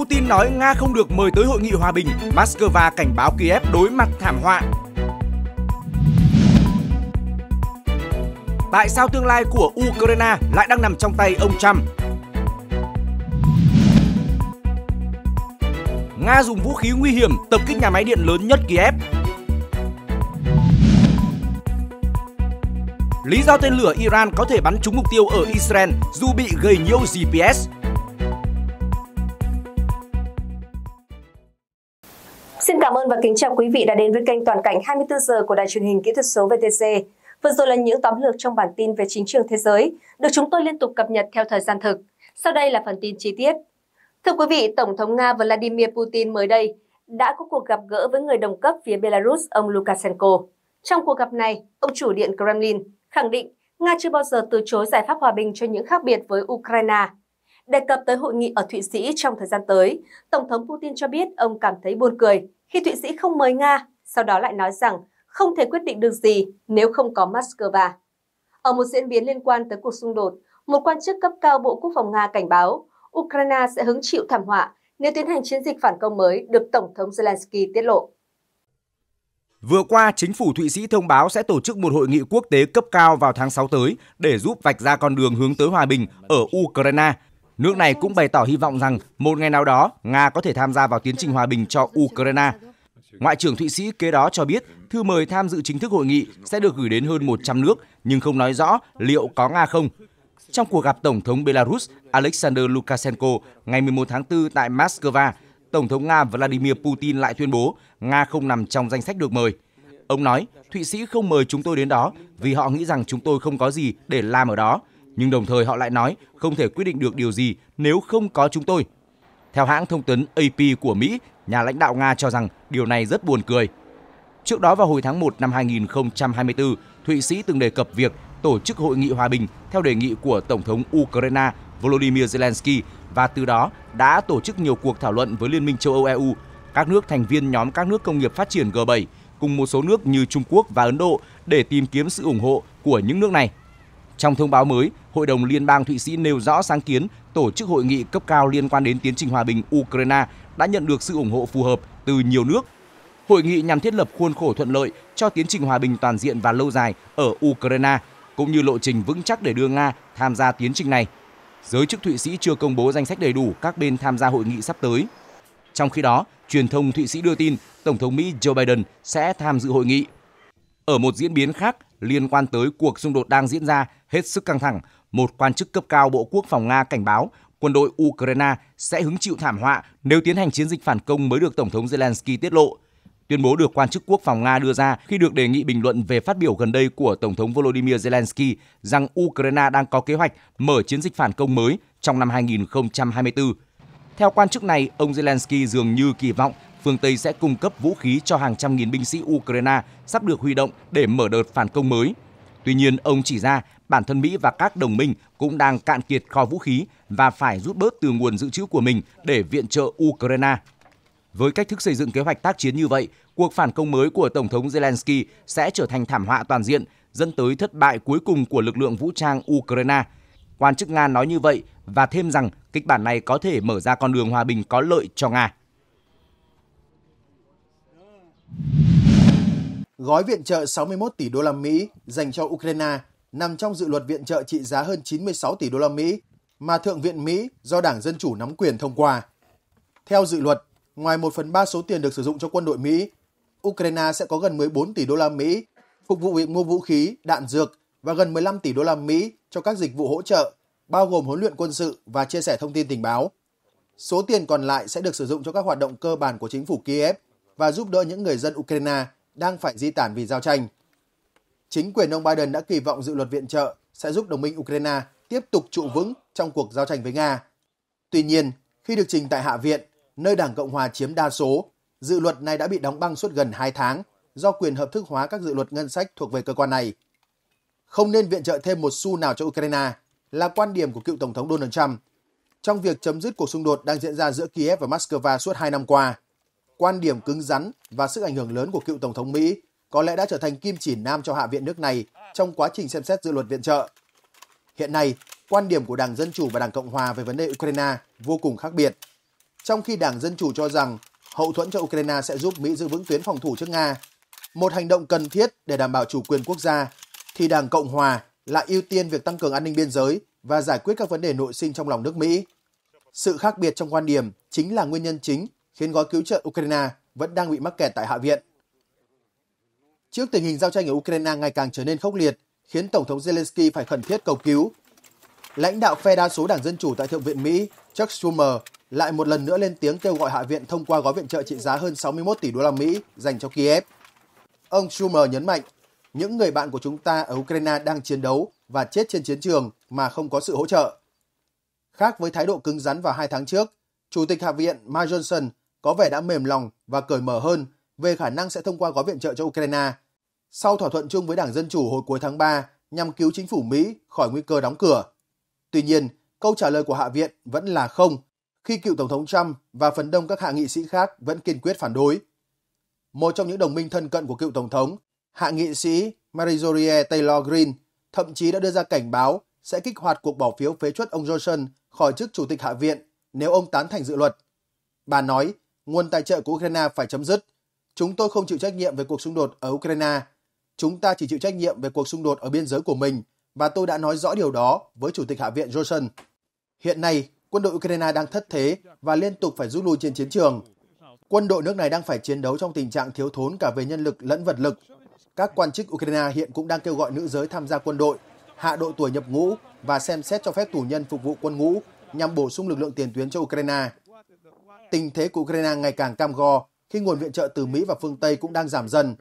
Putin nói Nga không được mời tới hội nghị hòa bình, Moscow cảnh báo Kiev đối mặt thảm họa. Tại sao tương lai của Ukraine lại đang nằm trong tay ông Trump? Nga dùng vũ khí nguy hiểm tập kích nhà máy điện lớn nhất Kiev. Lý do tên lửa Iran có thể bắn trúng mục tiêu ở Israel dù bị gây nhiễu GPS Cảm ơn và kính chào quý vị đã đến với kênh Toàn cảnh 24 giờ của Đài truyền hình kỹ thuật số VTC. Vừa rồi là những tóm lược trong bản tin về chính trường thế giới, được chúng tôi liên tục cập nhật theo thời gian thực. Sau đây là phần tin chi tiết. Thưa quý vị, Tổng thống Nga Vladimir Putin mới đây đã có cuộc gặp gỡ với người đồng cấp phía Belarus ông Lukashenko. Trong cuộc gặp này, ông chủ điện Kremlin khẳng định Nga chưa bao giờ từ chối giải pháp hòa bình cho những khác biệt với Ukraine. Đề cập tới hội nghị ở Thụy Sĩ trong thời gian tới, Tổng thống Putin cho biết ông cảm thấy buồn cười khi Thụy Sĩ không mời Nga, sau đó lại nói rằng không thể quyết định được gì nếu không có Moscow. Ở một diễn biến liên quan tới cuộc xung đột, một quan chức cấp cao Bộ Quốc phòng Nga cảnh báo Ukraine sẽ hứng chịu thảm họa nếu tiến hành chiến dịch phản công mới được Tổng thống Zelensky tiết lộ. Vừa qua, chính phủ Thụy Sĩ thông báo sẽ tổ chức một hội nghị quốc tế cấp cao vào tháng 6 tới để giúp vạch ra con đường hướng tới hòa bình ở Ukraine Nước này cũng bày tỏ hy vọng rằng một ngày nào đó Nga có thể tham gia vào tiến trình hòa bình cho Ukraine. Ngoại trưởng Thụy Sĩ kế đó cho biết thư mời tham dự chính thức hội nghị sẽ được gửi đến hơn 100 nước nhưng không nói rõ liệu có Nga không. Trong cuộc gặp Tổng thống Belarus Alexander Lukashenko ngày 11 tháng 4 tại Moscow, Tổng thống Nga Vladimir Putin lại tuyên bố Nga không nằm trong danh sách được mời. Ông nói, Thụy Sĩ không mời chúng tôi đến đó vì họ nghĩ rằng chúng tôi không có gì để làm ở đó nhưng đồng thời họ lại nói không thể quyết định được điều gì nếu không có chúng tôi. Theo hãng thông tấn AP của Mỹ, nhà lãnh đạo Nga cho rằng điều này rất buồn cười. Trước đó vào hồi tháng 1 năm 2024, Thụy Sĩ từng đề cập việc tổ chức hội nghị hòa bình theo đề nghị của Tổng thống Ukraine Volodymyr Zelensky và từ đó đã tổ chức nhiều cuộc thảo luận với Liên minh châu Âu EU, các nước thành viên nhóm các nước công nghiệp phát triển G7 cùng một số nước như Trung Quốc và Ấn Độ để tìm kiếm sự ủng hộ của những nước này. Trong thông báo mới, Hội đồng Liên bang Thụy Sĩ nêu rõ sáng kiến tổ chức hội nghị cấp cao liên quan đến tiến trình hòa bình Ukraine đã nhận được sự ủng hộ phù hợp từ nhiều nước. Hội nghị nhằm thiết lập khuôn khổ thuận lợi cho tiến trình hòa bình toàn diện và lâu dài ở Ukraine, cũng như lộ trình vững chắc để đưa Nga tham gia tiến trình này. Giới chức Thụy Sĩ chưa công bố danh sách đầy đủ các bên tham gia hội nghị sắp tới. Trong khi đó, truyền thông Thụy Sĩ đưa tin Tổng thống Mỹ Joe Biden sẽ tham dự hội nghị. Ở một diễn biến khác liên quan tới cuộc xung đột đang diễn ra hết sức căng thẳng, một quan chức cấp cao Bộ Quốc phòng Nga cảnh báo quân đội Ukraine sẽ hứng chịu thảm họa nếu tiến hành chiến dịch phản công mới được Tổng thống Zelensky tiết lộ. Tuyên bố được quan chức quốc phòng Nga đưa ra khi được đề nghị bình luận về phát biểu gần đây của Tổng thống Volodymyr Zelensky rằng Ukraine đang có kế hoạch mở chiến dịch phản công mới trong năm 2024. Theo quan chức này, ông Zelensky dường như kỳ vọng phương Tây sẽ cung cấp vũ khí cho hàng trăm nghìn binh sĩ Ukraine sắp được huy động để mở đợt phản công mới. Tuy nhiên, ông chỉ ra bản thân Mỹ và các đồng minh cũng đang cạn kiệt kho vũ khí và phải rút bớt từ nguồn dự trữ của mình để viện trợ Ukraine. Với cách thức xây dựng kế hoạch tác chiến như vậy, cuộc phản công mới của Tổng thống Zelensky sẽ trở thành thảm họa toàn diện, dẫn tới thất bại cuối cùng của lực lượng vũ trang Ukraine. Quan chức Nga nói như vậy và thêm rằng kịch bản này có thể mở ra con đường hòa bình có lợi cho Nga. Gói viện trợ 61 tỷ đô la Mỹ dành cho Ukraine nằm trong dự luật viện trợ trị giá hơn 96 tỷ đô la Mỹ mà Thượng viện Mỹ do Đảng Dân Chủ nắm quyền thông qua. Theo dự luật, ngoài 1 phần 3 số tiền được sử dụng cho quân đội Mỹ, Ukraine sẽ có gần 14 tỷ đô la Mỹ phục vụ việc mua vũ khí, đạn dược và gần 15 tỷ đô la Mỹ cho các dịch vụ hỗ trợ, bao gồm huấn luyện quân sự và chia sẻ thông tin tình báo. Số tiền còn lại sẽ được sử dụng cho các hoạt động cơ bản của chính phủ Kiev và giúp đỡ những người dân Ukraine đang phải di tản vì giao tranh – Chính quyền ông Biden đã kỳ vọng dự luật viện trợ sẽ giúp đồng minh Ukraine tiếp tục trụ vững trong cuộc giao tranh với Nga. Tuy nhiên, khi được trình tại Hạ viện, nơi Đảng Cộng hòa chiếm đa số, dự luật này đã bị đóng băng suốt gần 2 tháng do quyền hợp thức hóa các dự luật ngân sách thuộc về cơ quan này. Không nên viện trợ thêm một xu nào cho Ukraine là quan điểm của cựu Tổng thống Donald Trump trong việc chấm dứt cuộc xung đột đang diễn ra giữa Kiev và Moscow suốt 2 năm qua. Quan điểm cứng rắn và sức ảnh hưởng lớn của cựu Tổng thống Mỹ có lẽ đã trở thành kim chỉ nam cho Hạ viện nước này trong quá trình xem xét dự luật viện trợ. Hiện nay, quan điểm của Đảng Dân Chủ và Đảng Cộng Hòa về vấn đề Ukraine vô cùng khác biệt. Trong khi Đảng Dân Chủ cho rằng hậu thuẫn cho Ukraine sẽ giúp Mỹ giữ vững tuyến phòng thủ trước Nga, một hành động cần thiết để đảm bảo chủ quyền quốc gia, thì Đảng Cộng Hòa lại ưu tiên việc tăng cường an ninh biên giới và giải quyết các vấn đề nội sinh trong lòng nước Mỹ. Sự khác biệt trong quan điểm chính là nguyên nhân chính khiến gói cứu trợ Ukraine vẫn đang bị mắc kẹt tại Hạ viện. Trước tình hình giao tranh ở Ukraine ngày càng trở nên khốc liệt, khiến Tổng thống Zelensky phải khẩn thiết cầu cứu. Lãnh đạo phe đa số đảng Dân Chủ tại Thượng viện Mỹ, Chuck Schumer, lại một lần nữa lên tiếng kêu gọi Hạ viện thông qua gói viện trợ trị giá hơn 61 tỷ đô la Mỹ dành cho Kiev. Ông Schumer nhấn mạnh, những người bạn của chúng ta ở Ukraine đang chiến đấu và chết trên chiến trường mà không có sự hỗ trợ. Khác với thái độ cứng rắn vào hai tháng trước, Chủ tịch Hạ viện Mike Johnson có vẻ đã mềm lòng và cởi mở hơn về khả năng sẽ thông qua gói viện trợ cho Ukraine sau thỏa thuận chung với Đảng Dân Chủ hồi cuối tháng 3 nhằm cứu chính phủ Mỹ khỏi nguy cơ đóng cửa. Tuy nhiên, câu trả lời của Hạ viện vẫn là không khi cựu Tổng thống Trump và phần đông các hạ nghị sĩ khác vẫn kiên quyết phản đối. Một trong những đồng minh thân cận của cựu Tổng thống, hạ nghị sĩ Marjorie Taylor Greene thậm chí đã đưa ra cảnh báo sẽ kích hoạt cuộc bỏ phiếu phế chuất ông Johnson khỏi chức chủ tịch Hạ viện nếu ông tán thành dự luật. Bà nói, nguồn tài trợ của Ukraine phải chấm dứt – Chúng tôi không chịu trách nhiệm về cuộc xung đột ở Ukraine. Chúng ta chỉ chịu trách nhiệm về cuộc xung đột ở biên giới của mình và tôi đã nói rõ điều đó với Chủ tịch Hạ viện Johnson. Hiện nay, quân đội Ukraine đang thất thế và liên tục phải rút lui trên chiến trường. Quân đội nước này đang phải chiến đấu trong tình trạng thiếu thốn cả về nhân lực lẫn vật lực. Các quan chức Ukraine hiện cũng đang kêu gọi nữ giới tham gia quân đội, hạ độ tuổi nhập ngũ và xem xét cho phép tù nhân phục vụ quân ngũ nhằm bổ sung lực lượng tiền tuyến cho Ukraine. Tình thế của Ukraine ngày càng cam go khi nguồn viện trợ từ Mỹ và phương Tây cũng đang giảm dần.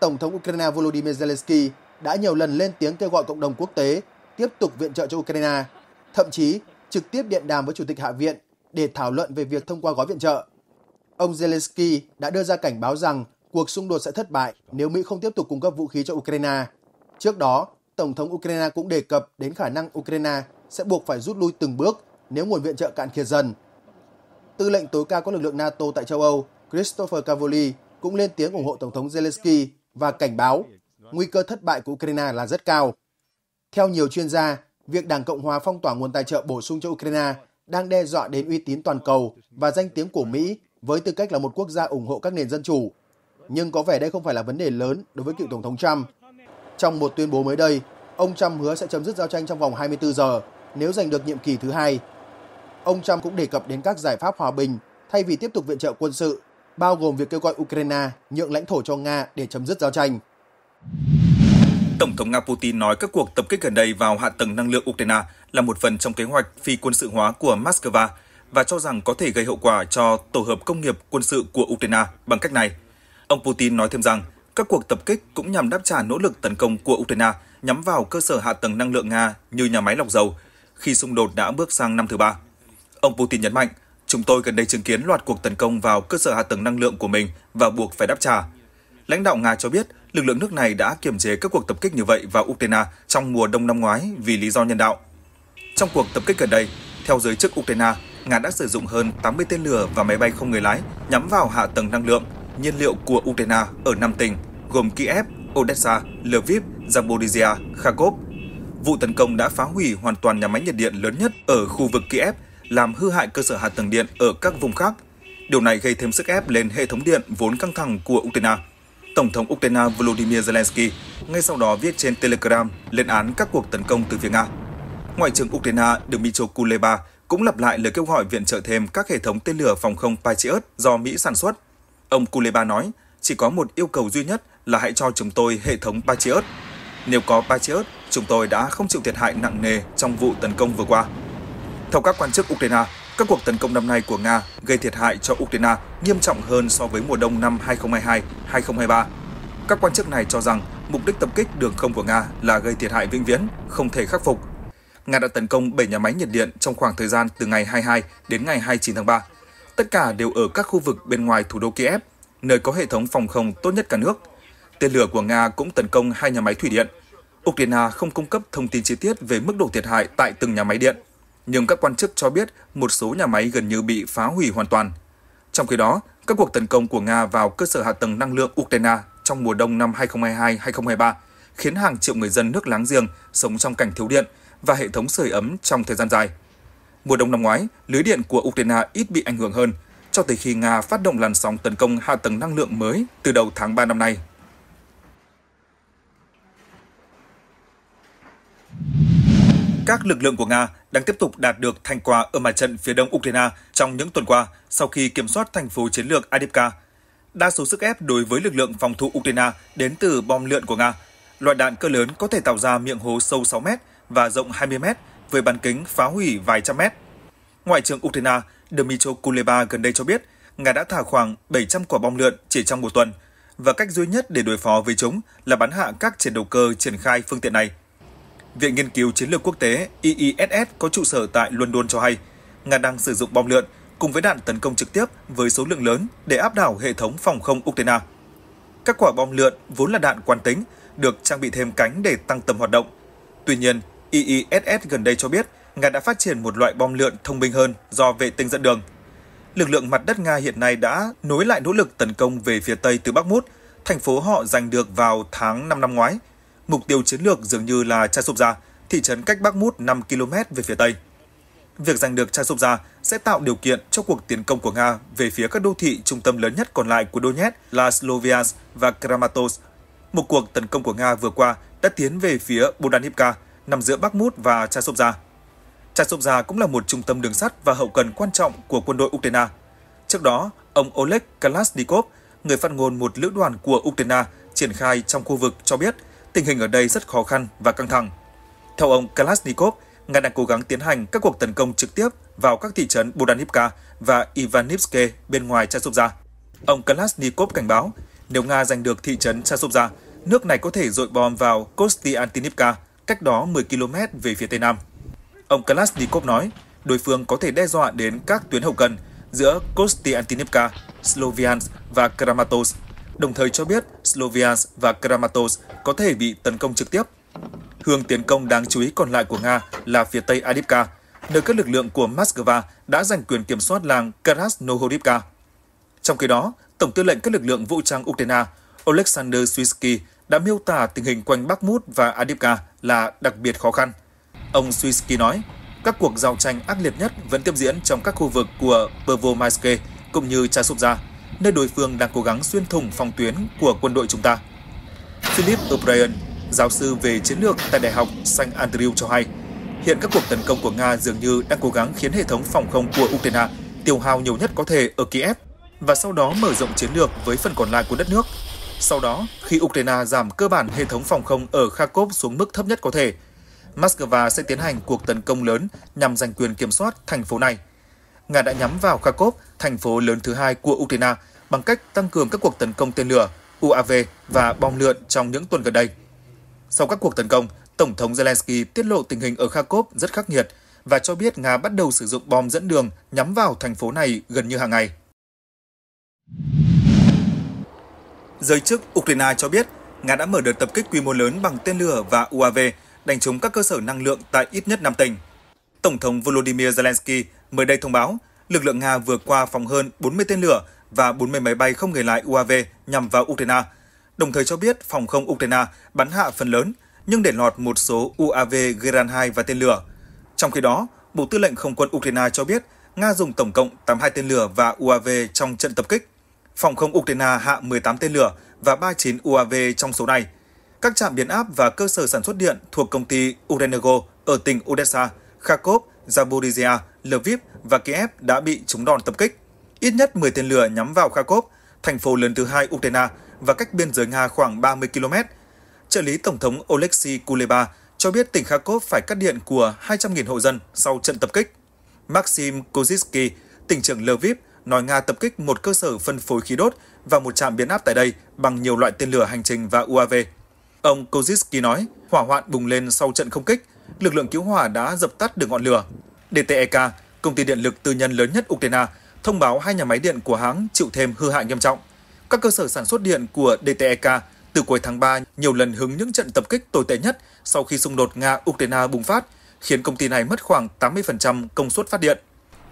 Tổng thống Ukraine Volodymyr Zelensky đã nhiều lần lên tiếng kêu gọi cộng đồng quốc tế tiếp tục viện trợ cho Ukraine, thậm chí trực tiếp điện đàm với Chủ tịch Hạ viện để thảo luận về việc thông qua gói viện trợ. Ông Zelensky đã đưa ra cảnh báo rằng cuộc xung đột sẽ thất bại nếu Mỹ không tiếp tục cung cấp vũ khí cho Ukraine. Trước đó, Tổng thống Ukraine cũng đề cập đến khả năng Ukraine sẽ buộc phải rút lui từng bước nếu nguồn viện trợ cạn kiệt dần. Tư lệnh tối cao các lực lượng NATO tại châu Âu Christopher Cavoli cũng lên tiếng ủng hộ Tổng thống Zelensky và cảnh báo nguy cơ thất bại của Ukraine là rất cao. Theo nhiều chuyên gia, việc Đảng Cộng hòa phong tỏa nguồn tài trợ bổ sung cho Ukraine đang đe dọa đến uy tín toàn cầu và danh tiếng của Mỹ với tư cách là một quốc gia ủng hộ các nền dân chủ. Nhưng có vẻ đây không phải là vấn đề lớn đối với cựu Tổng thống Trump. Trong một tuyên bố mới đây, ông Trump hứa sẽ chấm dứt giao tranh trong vòng 24 giờ nếu giành được nhiệm kỳ thứ hai. Ông Trump cũng đề cập đến các giải pháp hòa bình thay vì tiếp tục viện trợ quân sự bao gồm việc kêu gọi Ukraine nhượng lãnh thổ cho Nga để chấm dứt giao tranh. Tổng thống Nga Putin nói các cuộc tập kích gần đây vào hạ tầng năng lượng Ukraine là một phần trong kế hoạch phi quân sự hóa của Moscow và cho rằng có thể gây hậu quả cho tổ hợp công nghiệp quân sự của Ukraine bằng cách này. Ông Putin nói thêm rằng các cuộc tập kích cũng nhằm đáp trả nỗ lực tấn công của Ukraine nhắm vào cơ sở hạ tầng năng lượng Nga như nhà máy lọc dầu, khi xung đột đã bước sang năm thứ ba. Ông Putin nhấn mạnh Chúng tôi gần đây chứng kiến loạt cuộc tấn công vào cơ sở hạ tầng năng lượng của mình và buộc phải đáp trả. Lãnh đạo Nga cho biết lực lượng nước này đã kiềm chế các cuộc tập kích như vậy vào Ukraine trong mùa đông năm ngoái vì lý do nhân đạo. Trong cuộc tập kích gần đây, theo giới chức Ukraine, Nga đã sử dụng hơn 80 tên lửa và máy bay không người lái nhắm vào hạ tầng năng lượng, nhiên liệu của Ukraine ở năm tỉnh, gồm Kiev, Odessa, Lviv, Zaporizhia, Kharkov. Vụ tấn công đã phá hủy hoàn toàn nhà máy nhiệt điện lớn nhất ở khu vực Kiev làm hư hại cơ sở hạ tầng điện ở các vùng khác. Điều này gây thêm sức ép lên hệ thống điện vốn căng thẳng của Ukraine. Tổng thống Ukraine Volodymyr Zelensky ngay sau đó viết trên Telegram lên án các cuộc tấn công từ phía Nga. Ngoại trưởng Ukraine Dmytro Kuleba cũng lặp lại lời kêu gọi viện trợ thêm các hệ thống tên lửa phòng không Patriot do Mỹ sản xuất. Ông Kuleba nói, chỉ có một yêu cầu duy nhất là hãy cho chúng tôi hệ thống Patriot. Nếu có Patriot, chúng tôi đã không chịu thiệt hại nặng nề trong vụ tấn công vừa qua. Theo các quan chức Ukraine, các cuộc tấn công năm nay của Nga gây thiệt hại cho Ukraine nghiêm trọng hơn so với mùa đông năm 2022-2023. Các quan chức này cho rằng mục đích tập kích đường không của Nga là gây thiệt hại vĩnh viễn, không thể khắc phục. Nga đã tấn công 7 nhà máy nhiệt điện trong khoảng thời gian từ ngày 22 đến ngày 29 tháng 3. Tất cả đều ở các khu vực bên ngoài thủ đô Kiev, nơi có hệ thống phòng không tốt nhất cả nước. Tên lửa của Nga cũng tấn công hai nhà máy thủy điện. Ukraine không cung cấp thông tin chi tiết về mức độ thiệt hại tại từng nhà máy điện nhưng các quan chức cho biết một số nhà máy gần như bị phá hủy hoàn toàn. Trong khi đó, các cuộc tấn công của Nga vào cơ sở hạ tầng năng lượng Ukraine trong mùa đông năm 2022-2023 khiến hàng triệu người dân nước láng giềng sống trong cảnh thiếu điện và hệ thống sưởi ấm trong thời gian dài. Mùa đông năm ngoái, lưới điện của Ukraine ít bị ảnh hưởng hơn, cho tới khi Nga phát động làn sóng tấn công hạ tầng năng lượng mới từ đầu tháng 3 năm nay các lực lượng của Nga đang tiếp tục đạt được thành quả ở mặt trận phía đông Ukraine trong những tuần qua sau khi kiểm soát thành phố chiến lược Adivka. Đa số sức ép đối với lực lượng phòng thủ Ukraine đến từ bom lượn của Nga. Loại đạn cơ lớn có thể tạo ra miệng hố sâu 6 mét và rộng 20 mét với bán kính phá hủy vài trăm mét. Ngoại trưởng Ukraine Dmytro Kuleba gần đây cho biết Nga đã thả khoảng 700 quả bom lượn chỉ trong một tuần, và cách duy nhất để đối phó với chúng là bắn hạ các chiến đấu cơ triển khai phương tiện này – Viện Nghiên cứu Chiến lược Quốc tế IISS có trụ sở tại London cho hay, Nga đang sử dụng bom lượn cùng với đạn tấn công trực tiếp với số lượng lớn để áp đảo hệ thống phòng không Ukraine. Các quả bom lượn vốn là đạn quan tính, được trang bị thêm cánh để tăng tầm hoạt động. Tuy nhiên, IISS gần đây cho biết Nga đã phát triển một loại bom lượn thông minh hơn do vệ tinh dẫn đường. Lực lượng mặt đất Nga hiện nay đã nối lại nỗ lực tấn công về phía Tây từ Bắc Mút, thành phố họ giành được vào tháng 5 năm ngoái – mục tiêu chiến lược dường như là Chasovja, thị trấn cách Bắc Mút 5 km về phía Tây. Việc giành được Chasovja sẽ tạo điều kiện cho cuộc tiến công của Nga về phía các đô thị trung tâm lớn nhất còn lại của Donetsk là Sloviansk và Kramatorsk. Một cuộc tấn công của Nga vừa qua đã tiến về phía Bodanivka, nằm giữa Bắc Mút và Chasovja. Chasovja cũng là một trung tâm đường sắt và hậu cần quan trọng của quân đội Ukraine. Trước đó, ông Oleg Kalashnikov, người phát ngôn một lữ đoàn của Ukraine triển khai trong khu vực cho biết – tình hình ở đây rất khó khăn và căng thẳng. Theo ông Kalashnikov, Nga đang cố gắng tiến hành các cuộc tấn công trực tiếp vào các thị trấn Budanivka và Ivanivske bên ngoài Chasovia. Ông Kalashnikov cảnh báo, nếu Nga giành được thị trấn Chasovia, nước này có thể dội bom vào Kostiantinivka, cách đó 10 km về phía Tây Nam. Ông Kalashnikov nói, đối phương có thể đe dọa đến các tuyến hậu cần giữa Kostiantinivka, Sloviansk và Kramatorsk đồng thời cho biết Sloviansk và Kramatorsk có thể bị tấn công trực tiếp. Hướng tiến công đáng chú ý còn lại của Nga là phía tây Adipka, nơi các lực lượng của Moscow đã giành quyền kiểm soát làng Krasnohorivka. Trong khi đó, Tổng tư lệnh các lực lượng vũ trang Ukraine Oleksandr Swisky đã miêu tả tình hình quanh Bakhmut và Adipka là đặc biệt khó khăn. Ông Swisky nói, các cuộc giao tranh ác liệt nhất vẫn tiếp diễn trong các khu vực của Pervomaisky cũng như Chasubza nơi đối phương đang cố gắng xuyên thủng phòng tuyến của quân đội chúng ta. Philip O'Brien, giáo sư về chiến lược tại Đại học St. Andrew cho hay, hiện các cuộc tấn công của Nga dường như đang cố gắng khiến hệ thống phòng không của Ukraine tiêu hao nhiều nhất có thể ở Kiev và sau đó mở rộng chiến lược với phần còn lại của đất nước. Sau đó, khi Ukraine giảm cơ bản hệ thống phòng không ở Kharkov xuống mức thấp nhất có thể, Moscow sẽ tiến hành cuộc tấn công lớn nhằm giành quyền kiểm soát thành phố này. Nga đã nhắm vào Kharkov, thành phố lớn thứ hai của Ukraine, bằng cách tăng cường các cuộc tấn công tên lửa, UAV và bom lượn trong những tuần gần đây. Sau các cuộc tấn công, Tổng thống Zelensky tiết lộ tình hình ở Kharkov rất khắc nghiệt và cho biết Nga bắt đầu sử dụng bom dẫn đường nhắm vào thành phố này gần như hàng ngày. Giới chức Ukraine cho biết Nga đã mở đợt tập kích quy mô lớn bằng tên lửa và UAV đánh trúng các cơ sở năng lượng tại ít nhất 5 tỉnh. Tổng thống Volodymyr Zelensky mới đây thông báo lực lượng Nga vừa qua phòng hơn 40 tên lửa và 40 máy bay không người lái UAV nhằm vào Ukraine, đồng thời cho biết phòng không Ukraine bắn hạ phần lớn nhưng để lọt một số UAV Gran-2 và tên lửa. Trong khi đó, Bộ Tư lệnh Không quân Ukraine cho biết Nga dùng tổng cộng 82 tên lửa và UAV trong trận tập kích. Phòng không Ukraine hạ 18 tên lửa và 39 UAV trong số này. Các trạm biến áp và cơ sở sản xuất điện thuộc công ty Urenego ở tỉnh Odessa, Kharkov, Zaporizhia, Lviv và Kiev đã bị trúng đòn tập kích. Ít nhất 10 tên lửa nhắm vào Kharkov, thành phố lớn thứ hai Ukraine và cách biên giới Nga khoảng 30 km. Trợ lý Tổng thống Oleksiy Kuleba cho biết tỉnh Kharkov phải cắt điện của 200.000 hộ dân sau trận tập kích. Maxim Kozitsky, tỉnh trưởng Lviv, nói Nga tập kích một cơ sở phân phối khí đốt và một trạm biến áp tại đây bằng nhiều loại tên lửa hành trình và UAV. Ông Kozitsky nói, hỏa hoạn bùng lên sau trận không kích, lực lượng cứu hỏa đã dập tắt được ngọn lửa. DTEK, công ty điện lực tư nhân lớn nhất Ukraine, thông báo hai nhà máy điện của hãng chịu thêm hư hại nghiêm trọng. Các cơ sở sản xuất điện của DTEK từ cuối tháng 3 nhiều lần hứng những trận tập kích tồi tệ nhất sau khi xung đột Nga-Ukraine bùng phát, khiến công ty này mất khoảng 80% công suất phát điện.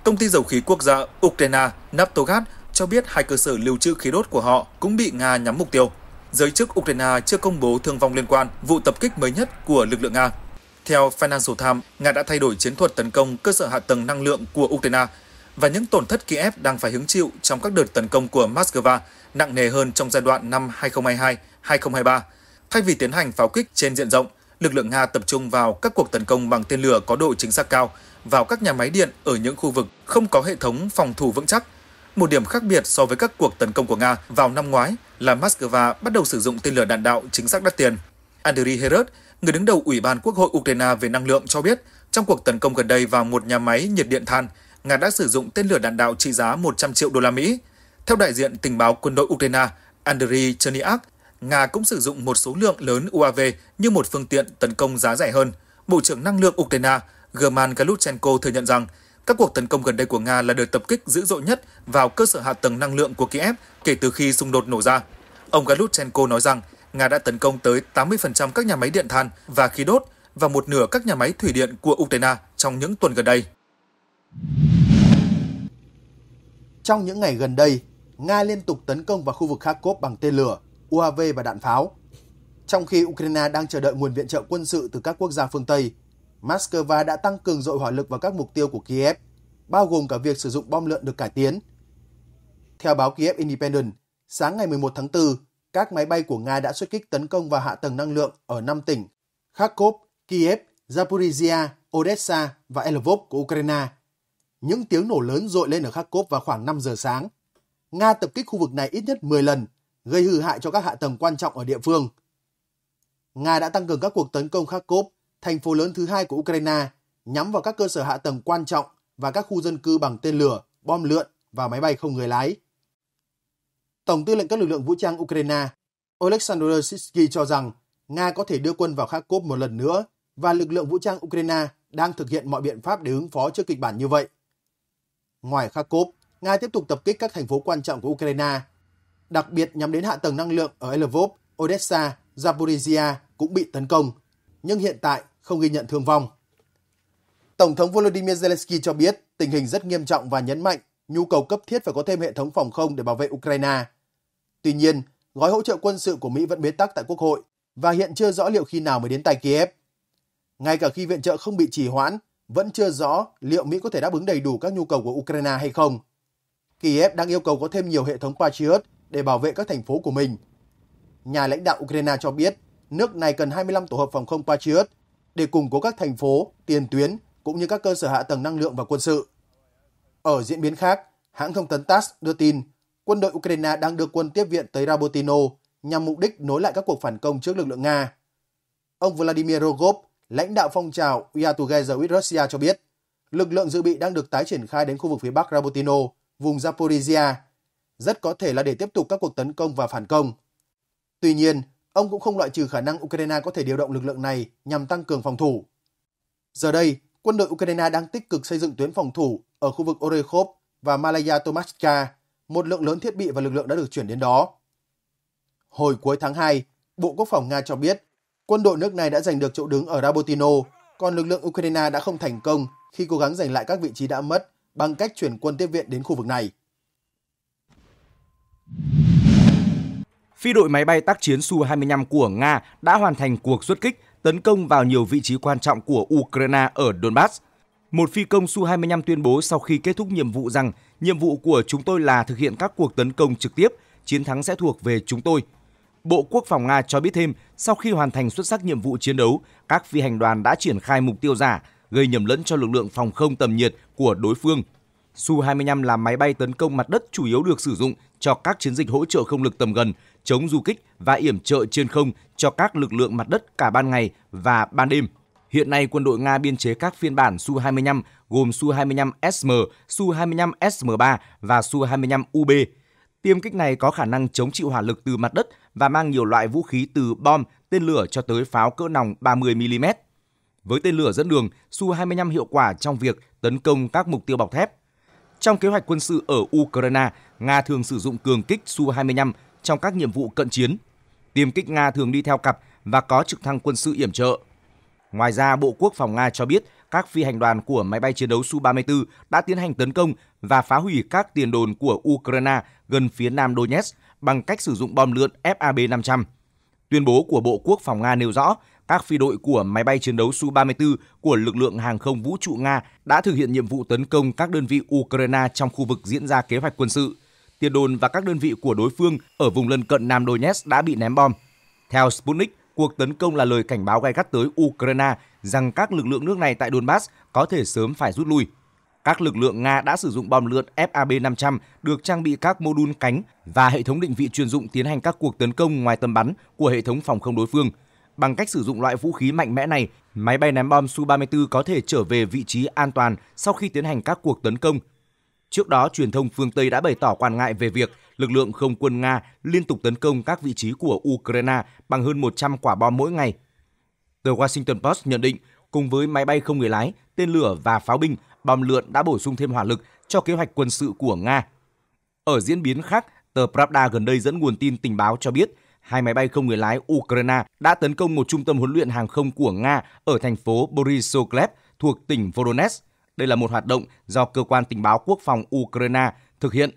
Công ty dầu khí quốc gia Ukraine Naftogaz cho biết hai cơ sở lưu trữ khí đốt của họ cũng bị Nga nhắm mục tiêu. Giới chức Ukraine chưa công bố thương vong liên quan vụ tập kích mới nhất của lực lượng Nga. Theo Financial Times, Nga đã thay đổi chiến thuật tấn công cơ sở hạ tầng năng lượng của Ukraine và những tổn thất Kiev đang phải hứng chịu trong các đợt tấn công của Moscow nặng nề hơn trong giai đoạn năm 2022-2023. Thay vì tiến hành pháo kích trên diện rộng, lực lượng Nga tập trung vào các cuộc tấn công bằng tên lửa có độ chính xác cao vào các nhà máy điện ở những khu vực không có hệ thống phòng thủ vững chắc. Một điểm khác biệt so với các cuộc tấn công của Nga vào năm ngoái là Moscow bắt đầu sử dụng tên lửa đạn đạo chính xác đắt tiền. Andriy Herod, người đứng đầu Ủy ban Quốc hội Ukraine về năng lượng cho biết, trong cuộc tấn công gần đây vào một nhà máy nhiệt điện than, Nga đã sử dụng tên lửa đạn đạo trị giá 100 triệu đô la Mỹ. Theo đại diện tình báo quân đội Ukraine Andriy Cherniak, Nga cũng sử dụng một số lượng lớn UAV như một phương tiện tấn công giá rẻ hơn. Bộ trưởng Năng lượng Ukraine German Galuchenko thừa nhận rằng các cuộc tấn công gần đây của Nga là đợt tập kích dữ dội nhất vào cơ sở hạ tầng năng lượng của Kiev kể từ khi xung đột nổ ra. Ông Galuchenko nói rằng Nga đã tấn công tới 80% các nhà máy điện than và khí đốt và một nửa các nhà máy thủy điện của Ukraine trong những tuần gần đây. Trong những ngày gần đây, Nga liên tục tấn công vào khu vực Kharkov bằng tên lửa, UAV và đạn pháo. Trong khi Ukraine đang chờ đợi nguồn viện trợ quân sự từ các quốc gia phương Tây, Moscow đã tăng cường dội hỏa lực vào các mục tiêu của Kiev, bao gồm cả việc sử dụng bom lượn được cải tiến. Theo báo Kiev Independent, sáng ngày 11 tháng 4, các máy bay của Nga đã xuất kích tấn công vào hạ tầng năng lượng ở 5 tỉnh Kharkov, Kiev, Zaporizhia, Odessa và Lvov của Ukraine – những tiếng nổ lớn dội lên ở Kharkov vào khoảng 5 giờ sáng. Nga tập kích khu vực này ít nhất 10 lần, gây hư hại cho các hạ tầng quan trọng ở địa phương. Nga đã tăng cường các cuộc tấn công Kharkov, thành phố lớn thứ hai của Ukraine, nhắm vào các cơ sở hạ tầng quan trọng và các khu dân cư bằng tên lửa, bom lượn và máy bay không người lái. Tổng tư lệnh các lực lượng vũ trang Ukraine Oleksandr Sitsky cho rằng Nga có thể đưa quân vào Kharkov một lần nữa và lực lượng vũ trang Ukraine đang thực hiện mọi biện pháp để ứng phó trước kịch bản như vậy. Ngoài Kharkov, Nga tiếp tục tập kích các thành phố quan trọng của Ukraine, đặc biệt nhắm đến hạ tầng năng lượng ở Lvov, Odessa, Zaporizhia cũng bị tấn công, nhưng hiện tại không ghi nhận thương vong. Tổng thống Volodymyr Zelensky cho biết tình hình rất nghiêm trọng và nhấn mạnh nhu cầu cấp thiết phải có thêm hệ thống phòng không để bảo vệ Ukraine. Tuy nhiên, gói hỗ trợ quân sự của Mỹ vẫn bế tắc tại Quốc hội và hiện chưa rõ liệu khi nào mới đến tay Kiev. Ngay cả khi viện trợ không bị trì hoãn, vẫn chưa rõ liệu Mỹ có thể đáp ứng đầy đủ các nhu cầu của Ukraine hay không. Kiev đang yêu cầu có thêm nhiều hệ thống Patriot để bảo vệ các thành phố của mình. Nhà lãnh đạo Ukraine cho biết nước này cần 25 tổ hợp phòng không Patriot để củng cố các thành phố, tiền tuyến cũng như các cơ sở hạ tầng năng lượng và quân sự. Ở diễn biến khác, hãng thông tấn TASS đưa tin quân đội Ukraine đang đưa quân tiếp viện tới Rabotino nhằm mục đích nối lại các cuộc phản công trước lực lượng Nga. Ông Vladimir Rogov, lãnh đạo phong trào We are together with Russia cho biết, lực lượng dự bị đang được tái triển khai đến khu vực phía bắc Rabotino, vùng Zaporizhia, rất có thể là để tiếp tục các cuộc tấn công và phản công. Tuy nhiên, ông cũng không loại trừ khả năng Ukraine có thể điều động lực lượng này nhằm tăng cường phòng thủ. Giờ đây, quân đội Ukraine đang tích cực xây dựng tuyến phòng thủ ở khu vực Orekhov và Malaya Tomashka, một lượng lớn thiết bị và lực lượng đã được chuyển đến đó. Hồi cuối tháng 2, Bộ Quốc phòng Nga cho biết Quân đội nước này đã giành được chỗ đứng ở Rabotino, còn lực lượng Ukraine đã không thành công khi cố gắng giành lại các vị trí đã mất bằng cách chuyển quân tiếp viện đến khu vực này. Phi đội máy bay tác chiến Su-25 của Nga đã hoàn thành cuộc xuất kích tấn công vào nhiều vị trí quan trọng của Ukraine ở Donbass. Một phi công Su-25 tuyên bố sau khi kết thúc nhiệm vụ rằng nhiệm vụ của chúng tôi là thực hiện các cuộc tấn công trực tiếp, chiến thắng sẽ thuộc về chúng tôi – Bộ Quốc phòng Nga cho biết thêm, sau khi hoàn thành xuất sắc nhiệm vụ chiến đấu, các phi hành đoàn đã triển khai mục tiêu giả, gây nhầm lẫn cho lực lượng phòng không tầm nhiệt của đối phương. Su-25 là máy bay tấn công mặt đất chủ yếu được sử dụng cho các chiến dịch hỗ trợ không lực tầm gần, chống du kích và yểm trợ trên không cho các lực lượng mặt đất cả ban ngày và ban đêm. Hiện nay, quân đội Nga biên chế các phiên bản Su-25 gồm Su-25SM, Su-25SM3 và Su-25UB. Tiêm kích này có khả năng chống chịu hỏa lực từ mặt đất và mang nhiều loại vũ khí từ bom, tên lửa cho tới pháo cỡ nòng 30mm. Với tên lửa dẫn đường, Su-25 hiệu quả trong việc tấn công các mục tiêu bọc thép. Trong kế hoạch quân sự ở Ukraine, Nga thường sử dụng cường kích Su-25 trong các nhiệm vụ cận chiến. Tiêm kích Nga thường đi theo cặp và có trực thăng quân sự yểm trợ. Ngoài ra, Bộ Quốc phòng Nga cho biết các phi hành đoàn của máy bay chiến đấu Su-34 đã tiến hành tấn công và phá hủy các tiền đồn của Ukraine gần phía nam Donetsk bằng cách sử dụng bom lượn FAB-500. Tuyên bố của Bộ Quốc phòng Nga nêu rõ, các phi đội của máy bay chiến đấu Su-34 của lực lượng hàng không vũ trụ Nga đã thực hiện nhiệm vụ tấn công các đơn vị Ukraine trong khu vực diễn ra kế hoạch quân sự. Tiền đồn và các đơn vị của đối phương ở vùng lân cận Nam Donetsk đã bị ném bom. Theo Sputnik, cuộc tấn công là lời cảnh báo gay gắt tới Ukraine rằng các lực lượng nước này tại Donbass có thể sớm phải rút lui các lực lượng Nga đã sử dụng bom lượn FAB-500 được trang bị các mô đun cánh và hệ thống định vị chuyên dụng tiến hành các cuộc tấn công ngoài tầm bắn của hệ thống phòng không đối phương. Bằng cách sử dụng loại vũ khí mạnh mẽ này, máy bay ném bom Su-34 có thể trở về vị trí an toàn sau khi tiến hành các cuộc tấn công. Trước đó, truyền thông phương Tây đã bày tỏ quan ngại về việc lực lượng không quân Nga liên tục tấn công các vị trí của Ukraine bằng hơn 100 quả bom mỗi ngày. Tờ Washington Post nhận định, cùng với máy bay không người lái, tên lửa và pháo binh, bom lượn đã bổ sung thêm hỏa lực cho kế hoạch quân sự của Nga. Ở diễn biến khác, tờ Pravda gần đây dẫn nguồn tin tình báo cho biết hai máy bay không người lái Ukraine đã tấn công một trung tâm huấn luyện hàng không của Nga ở thành phố Borisoklev thuộc tỉnh Voronezh. Đây là một hoạt động do cơ quan tình báo quốc phòng Ukraine thực hiện.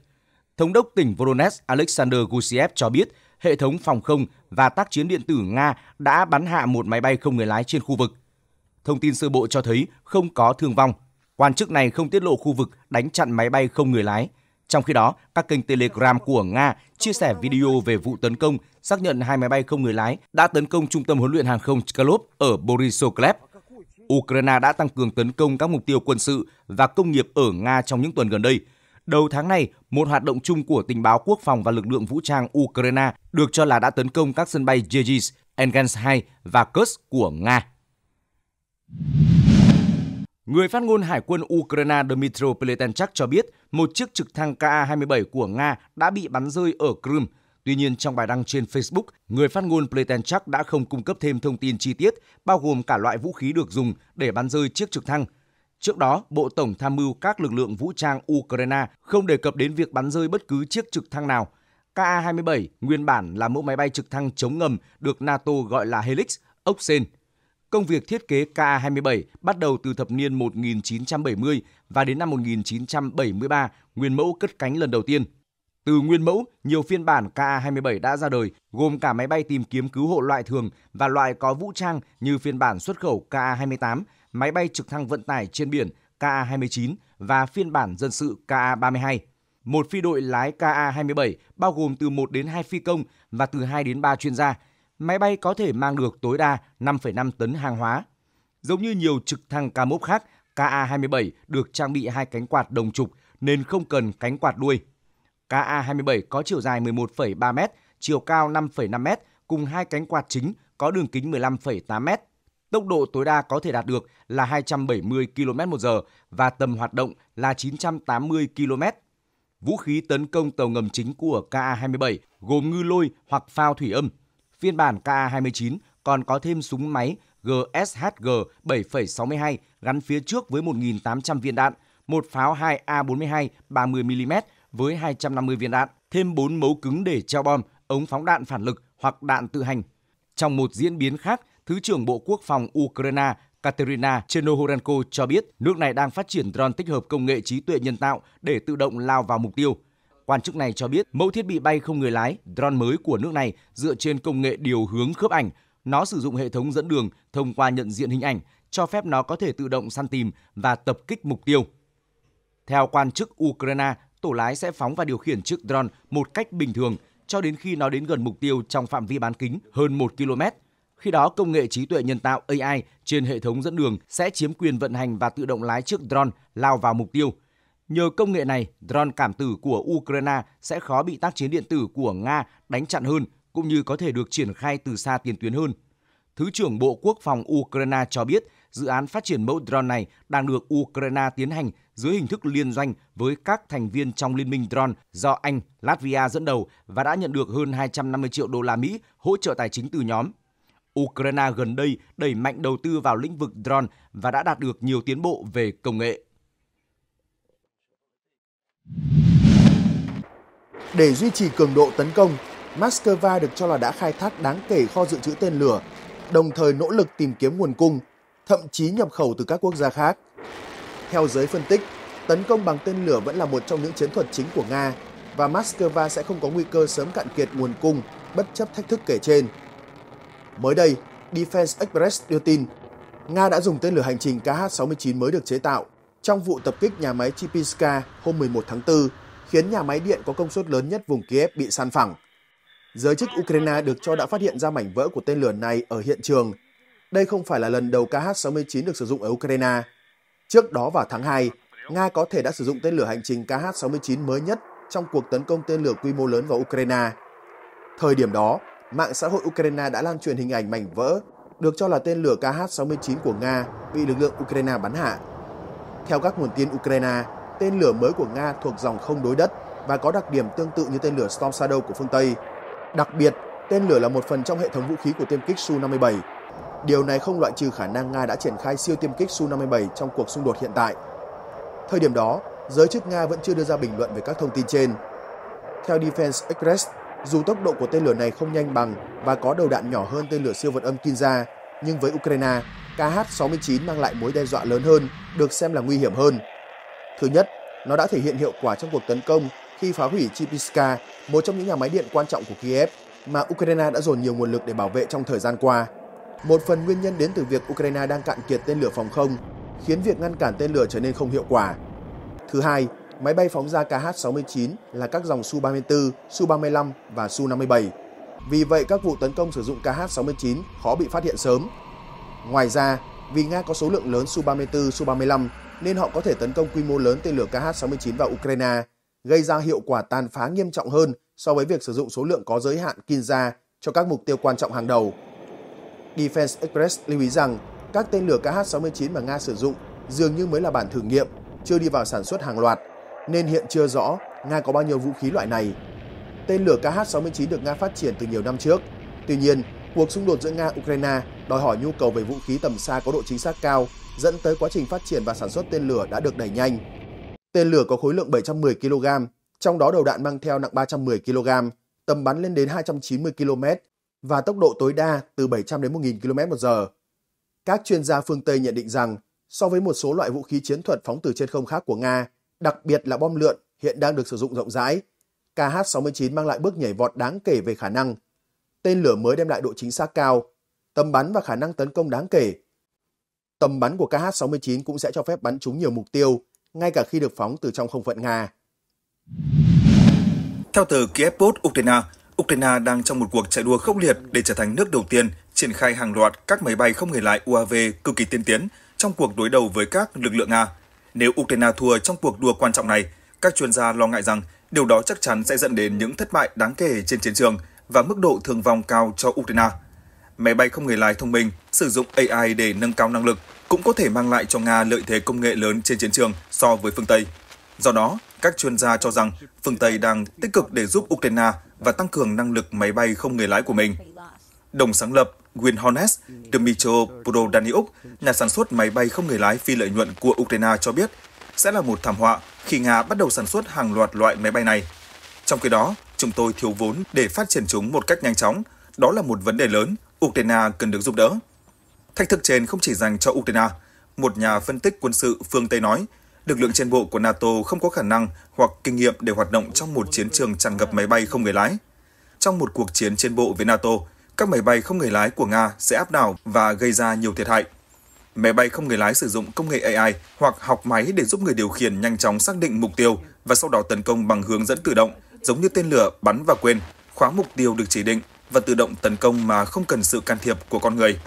Thống đốc tỉnh Voronezh Alexander Gusiev cho biết hệ thống phòng không và tác chiến điện tử Nga đã bắn hạ một máy bay không người lái trên khu vực. Thông tin sơ bộ cho thấy không có thương vong. Quan chức này không tiết lộ khu vực đánh chặn máy bay không người lái. Trong khi đó, các kênh Telegram của Nga chia sẻ video về vụ tấn công, xác nhận hai máy bay không người lái đã tấn công trung tâm huấn luyện hàng không Chkalov ở Borisoklev. Ukraine đã tăng cường tấn công các mục tiêu quân sự và công nghiệp ở Nga trong những tuần gần đây. Đầu tháng này, một hoạt động chung của tình báo quốc phòng và lực lượng vũ trang Ukraine được cho là đã tấn công các sân bay Yezhis, Engens 2 và Kursk của Nga. Người phát ngôn Hải quân Ukraine Dmitry Pletenchak cho biết một chiếc trực thăng Ka-27 của Nga đã bị bắn rơi ở Crimea. Tuy nhiên, trong bài đăng trên Facebook, người phát ngôn Pletenchak đã không cung cấp thêm thông tin chi tiết, bao gồm cả loại vũ khí được dùng để bắn rơi chiếc trực thăng. Trước đó, Bộ Tổng tham mưu các lực lượng vũ trang Ukraine không đề cập đến việc bắn rơi bất cứ chiếc trực thăng nào. Ka-27 nguyên bản là mẫu máy bay trực thăng chống ngầm được NATO gọi là Helix, ốc sên – Công việc thiết kế Ka-27 bắt đầu từ thập niên 1970 và đến năm 1973, nguyên mẫu cất cánh lần đầu tiên. Từ nguyên mẫu, nhiều phiên bản Ka-27 đã ra đời, gồm cả máy bay tìm kiếm cứu hộ loại thường và loại có vũ trang như phiên bản xuất khẩu Ka-28, máy bay trực thăng vận tải trên biển Ka-29 và phiên bản dân sự Ka-32. Một phi đội lái Ka-27 bao gồm từ 1 đến 2 phi công và từ 2 đến 3 chuyên gia – máy bay có thể mang được tối đa 5,5 tấn hàng hóa. Giống như nhiều trực thăng ca mốp khác, KA-27 được trang bị hai cánh quạt đồng trục nên không cần cánh quạt đuôi. KA-27 có chiều dài 11,3m, chiều cao 5,5m cùng hai cánh quạt chính có đường kính 15,8m. Tốc độ tối đa có thể đạt được là 270 km/h và tầm hoạt động là 980 km. Vũ khí tấn công tàu ngầm chính của KA-27 gồm ngư lôi hoặc phao thủy âm – Phiên bản Ka-29 còn có thêm súng máy GSHG 7,62 gắn phía trước với 1.800 viên đạn, một pháo 2A42 30mm với 250 viên đạn, thêm 4 mấu cứng để treo bom, ống phóng đạn phản lực hoặc đạn tự hành. Trong một diễn biến khác, Thứ trưởng Bộ Quốc phòng Ukraine Katerina Chernohorenko cho biết nước này đang phát triển drone tích hợp công nghệ trí tuệ nhân tạo để tự động lao vào mục tiêu – Quan chức này cho biết mẫu thiết bị bay không người lái drone mới của nước này dựa trên công nghệ điều hướng khớp ảnh. Nó sử dụng hệ thống dẫn đường thông qua nhận diện hình ảnh, cho phép nó có thể tự động săn tìm và tập kích mục tiêu. Theo quan chức Ukraine, tổ lái sẽ phóng và điều khiển chiếc drone một cách bình thường cho đến khi nó đến gần mục tiêu trong phạm vi bán kính hơn 1 km. Khi đó, công nghệ trí tuệ nhân tạo AI trên hệ thống dẫn đường sẽ chiếm quyền vận hành và tự động lái chiếc drone lao vào mục tiêu – Nhờ công nghệ này, drone cảm tử của Ukraine sẽ khó bị tác chiến điện tử của Nga đánh chặn hơn, cũng như có thể được triển khai từ xa tiền tuyến hơn. Thứ trưởng Bộ Quốc phòng Ukraine cho biết, dự án phát triển mẫu drone này đang được Ukraine tiến hành dưới hình thức liên doanh với các thành viên trong Liên minh drone do Anh, Latvia dẫn đầu và đã nhận được hơn 250 triệu đô la Mỹ hỗ trợ tài chính từ nhóm. Ukraine gần đây đẩy mạnh đầu tư vào lĩnh vực drone và đã đạt được nhiều tiến bộ về công nghệ. Để duy trì cường độ tấn công, Moscow được cho là đã khai thác đáng kể kho dự trữ tên lửa, đồng thời nỗ lực tìm kiếm nguồn cung, thậm chí nhập khẩu từ các quốc gia khác. Theo giới phân tích, tấn công bằng tên lửa vẫn là một trong những chiến thuật chính của Nga và Moscow sẽ không có nguy cơ sớm cạn kiệt nguồn cung bất chấp thách thức kể trên. Mới đây, Defense Express đưa tin Nga đã dùng tên lửa hành trình KH-69 mới được chế tạo trong vụ tập kích nhà máy Chipinska hôm 11 tháng 4 khiến nhà máy điện có công suất lớn nhất vùng Kiev bị san phẳng. Giới chức Ukraine được cho đã phát hiện ra mảnh vỡ của tên lửa này ở hiện trường. Đây không phải là lần đầu KH-69 được sử dụng ở Ukraine. Trước đó vào tháng 2, Nga có thể đã sử dụng tên lửa hành trình KH-69 mới nhất trong cuộc tấn công tên lửa quy mô lớn vào Ukraine. Thời điểm đó, mạng xã hội Ukraine đã lan truyền hình ảnh mảnh vỡ được cho là tên lửa KH-69 của Nga bị lực lượng Ukraine bắn hạ. Theo các nguồn tin Ukraine, tên lửa mới của Nga thuộc dòng không đối đất và có đặc điểm tương tự như tên lửa Storm Shadow của phương Tây. Đặc biệt, tên lửa là một phần trong hệ thống vũ khí của tiêm kích Su-57. Điều này không loại trừ khả năng Nga đã triển khai siêu tiêm kích Su-57 trong cuộc xung đột hiện tại. Thời điểm đó, giới chức Nga vẫn chưa đưa ra bình luận về các thông tin trên. Theo Defense Express, dù tốc độ của tên lửa này không nhanh bằng và có đầu đạn nhỏ hơn tên lửa siêu vật âm Kinza, nhưng với Ukraine, KH-69 mang lại mối đe dọa lớn hơn, được xem là nguy hiểm hơn. Thứ nhất, nó đã thể hiện hiệu quả trong cuộc tấn công khi phá hủy Chipitska, một trong những nhà máy điện quan trọng của Kiev mà Ukraine đã dồn nhiều nguồn lực để bảo vệ trong thời gian qua. Một phần nguyên nhân đến từ việc Ukraine đang cạn kiệt tên lửa phòng không, khiến việc ngăn cản tên lửa trở nên không hiệu quả. Thứ hai, máy bay phóng ra KH-69 là các dòng Su-34, Su-35 và Su-57. Vì vậy, các vụ tấn công sử dụng KH-69 khó bị phát hiện sớm Ngoài ra, vì Nga có số lượng lớn Su-34, Su-35 nên họ có thể tấn công quy mô lớn tên lửa KH-69 vào Ukraine, gây ra hiệu quả tàn phá nghiêm trọng hơn so với việc sử dụng số lượng có giới hạn Kinza cho các mục tiêu quan trọng hàng đầu. Defense Express lưu ý rằng các tên lửa KH-69 mà Nga sử dụng dường như mới là bản thử nghiệm, chưa đi vào sản xuất hàng loạt, nên hiện chưa rõ Nga có bao nhiêu vũ khí loại này. Tên lửa KH-69 được Nga phát triển từ nhiều năm trước. Tuy nhiên, Cuộc xung đột giữa Nga-Ukraine đòi hỏi nhu cầu về vũ khí tầm xa có độ chính xác cao, dẫn tới quá trình phát triển và sản xuất tên lửa đã được đẩy nhanh. Tên lửa có khối lượng 710 kg, trong đó đầu đạn mang theo nặng 310 kg, tầm bắn lên đến 290 km và tốc độ tối đa từ 700 đến 1.000 km/h. Các chuyên gia phương Tây nhận định rằng, so với một số loại vũ khí chiến thuật phóng từ trên không khác của Nga, đặc biệt là bom lượn hiện đang được sử dụng rộng rãi, KH-69 mang lại bước nhảy vọt đáng kể về khả năng tên lửa mới đem lại độ chính xác cao, tầm bắn và khả năng tấn công đáng kể. Tầm bắn của KH-69 cũng sẽ cho phép bắn trúng nhiều mục tiêu, ngay cả khi được phóng từ trong không phận Nga. Theo tờ Kiev Post Ukraine, Ukraine đang trong một cuộc chạy đua khốc liệt để trở thành nước đầu tiên triển khai hàng loạt các máy bay không người lái UAV cực kỳ tiên tiến trong cuộc đối đầu với các lực lượng Nga. Nếu Ukraine thua trong cuộc đua quan trọng này, các chuyên gia lo ngại rằng điều đó chắc chắn sẽ dẫn đến những thất bại đáng kể trên chiến trường – và mức độ thương vong cao cho Ukraine. Máy bay không người lái thông minh sử dụng AI để nâng cao năng lực cũng có thể mang lại cho Nga lợi thế công nghệ lớn trên chiến trường so với phương Tây. Do đó, các chuyên gia cho rằng phương Tây đang tích cực để giúp Ukraine và tăng cường năng lực máy bay không người lái của mình. Đồng sáng lập Winhornes, Dmitro Prodaniuk, nhà sản xuất máy bay không người lái phi lợi nhuận của Ukraine cho biết sẽ là một thảm họa khi Nga bắt đầu sản xuất hàng loạt loại máy bay này. Trong khi đó, chúng tôi thiếu vốn để phát triển chúng một cách nhanh chóng. Đó là một vấn đề lớn, Ukraine cần được giúp đỡ. Thách thức trên không chỉ dành cho Ukraine. Một nhà phân tích quân sự phương Tây nói, lực lượng trên bộ của NATO không có khả năng hoặc kinh nghiệm để hoạt động trong một chiến trường tràn ngập máy bay không người lái. Trong một cuộc chiến trên bộ với NATO, các máy bay không người lái của Nga sẽ áp đảo và gây ra nhiều thiệt hại. Máy bay không người lái sử dụng công nghệ AI hoặc học máy để giúp người điều khiển nhanh chóng xác định mục tiêu và sau đó tấn công bằng hướng dẫn tự động, giống như tên lửa bắn và quên, khóa mục tiêu được chỉ định và tự động tấn công mà không cần sự can thiệp của con người.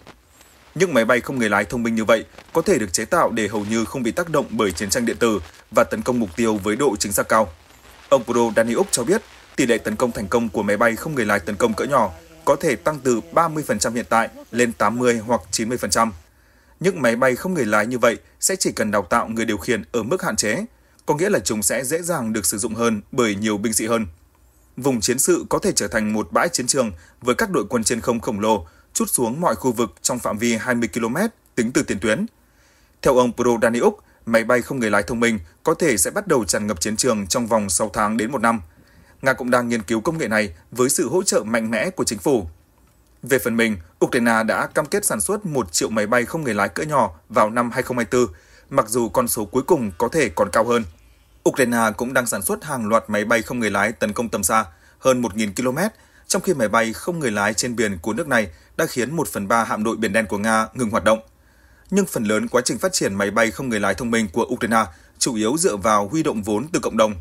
Những máy bay không người lái thông minh như vậy có thể được chế tạo để hầu như không bị tác động bởi chiến tranh điện tử và tấn công mục tiêu với độ chính xác cao. Ông Pro Daniuk cho biết, tỷ lệ tấn công thành công của máy bay không người lái tấn công cỡ nhỏ có thể tăng từ 30% hiện tại lên 80 hoặc 90%. Những máy bay không người lái như vậy sẽ chỉ cần đào tạo người điều khiển ở mức hạn chế có nghĩa là chúng sẽ dễ dàng được sử dụng hơn bởi nhiều binh sĩ hơn. Vùng chiến sự có thể trở thành một bãi chiến trường với các đội quân trên không khổng lồ chút xuống mọi khu vực trong phạm vi 20 km tính từ tiền tuyến. Theo ông Prodaniuk, máy bay không người lái thông minh có thể sẽ bắt đầu tràn ngập chiến trường trong vòng 6 tháng đến 1 năm. Nga cũng đang nghiên cứu công nghệ này với sự hỗ trợ mạnh mẽ của chính phủ. Về phần mình, Ukraine đã cam kết sản xuất 1 triệu máy bay không người lái cỡ nhỏ vào năm 2024, mặc dù con số cuối cùng có thể còn cao hơn. Ukraine cũng đang sản xuất hàng loạt máy bay không người lái tấn công tầm xa, hơn 1.000 km, trong khi máy bay không người lái trên biển của nước này đã khiến 1 phần 3 hạm đội Biển Đen của Nga ngừng hoạt động. Nhưng phần lớn quá trình phát triển máy bay không người lái thông minh của Ukraine chủ yếu dựa vào huy động vốn từ cộng đồng.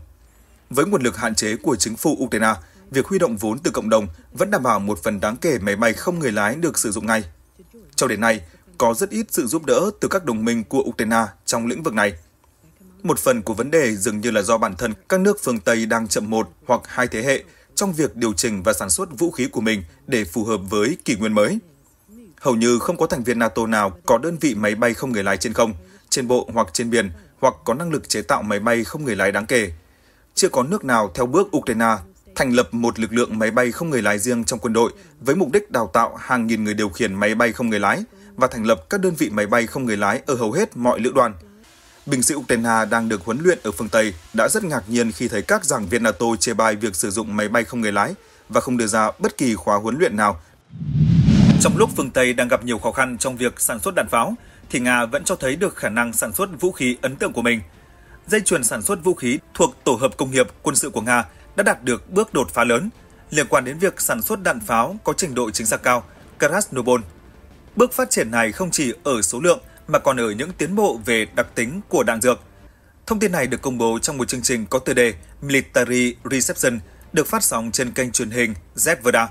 Với nguồn lực hạn chế của chính phủ Ukraine, việc huy động vốn từ cộng đồng vẫn đảm bảo một phần đáng kể máy bay không người lái được sử dụng ngay. Cho đến nay, có rất ít sự giúp đỡ từ các đồng minh của Ukraine trong lĩnh vực này. Một phần của vấn đề dường như là do bản thân các nước phương Tây đang chậm một hoặc hai thế hệ trong việc điều chỉnh và sản xuất vũ khí của mình để phù hợp với kỷ nguyên mới. Hầu như không có thành viên NATO nào có đơn vị máy bay không người lái trên không, trên bộ hoặc trên biển, hoặc có năng lực chế tạo máy bay không người lái đáng kể. Chưa có nước nào theo bước Ukraine thành lập một lực lượng máy bay không người lái riêng trong quân đội với mục đích đào tạo hàng nghìn người điều khiển máy bay không người lái, và thành lập các đơn vị máy bay không người lái ở hầu hết mọi lữ đoàn. Binh sĩ Ukraine đang được huấn luyện ở phương Tây đã rất ngạc nhiên khi thấy các giảng viên NATO chê bai việc sử dụng máy bay không người lái và không đưa ra bất kỳ khóa huấn luyện nào. Trong lúc phương Tây đang gặp nhiều khó khăn trong việc sản xuất đạn pháo, thì Nga vẫn cho thấy được khả năng sản xuất vũ khí ấn tượng của mình. Dây chuyền sản xuất vũ khí thuộc tổ hợp công nghiệp quân sự của Nga đã đạt được bước đột phá lớn liên quan đến việc sản xuất đạn pháo có trình độ chính xác cao. Krasnobol Bước phát triển này không chỉ ở số lượng mà còn ở những tiến bộ về đặc tính của đạn dược. Thông tin này được công bố trong một chương trình có tựa đề Military Reception được phát sóng trên kênh truyền hình Zverda.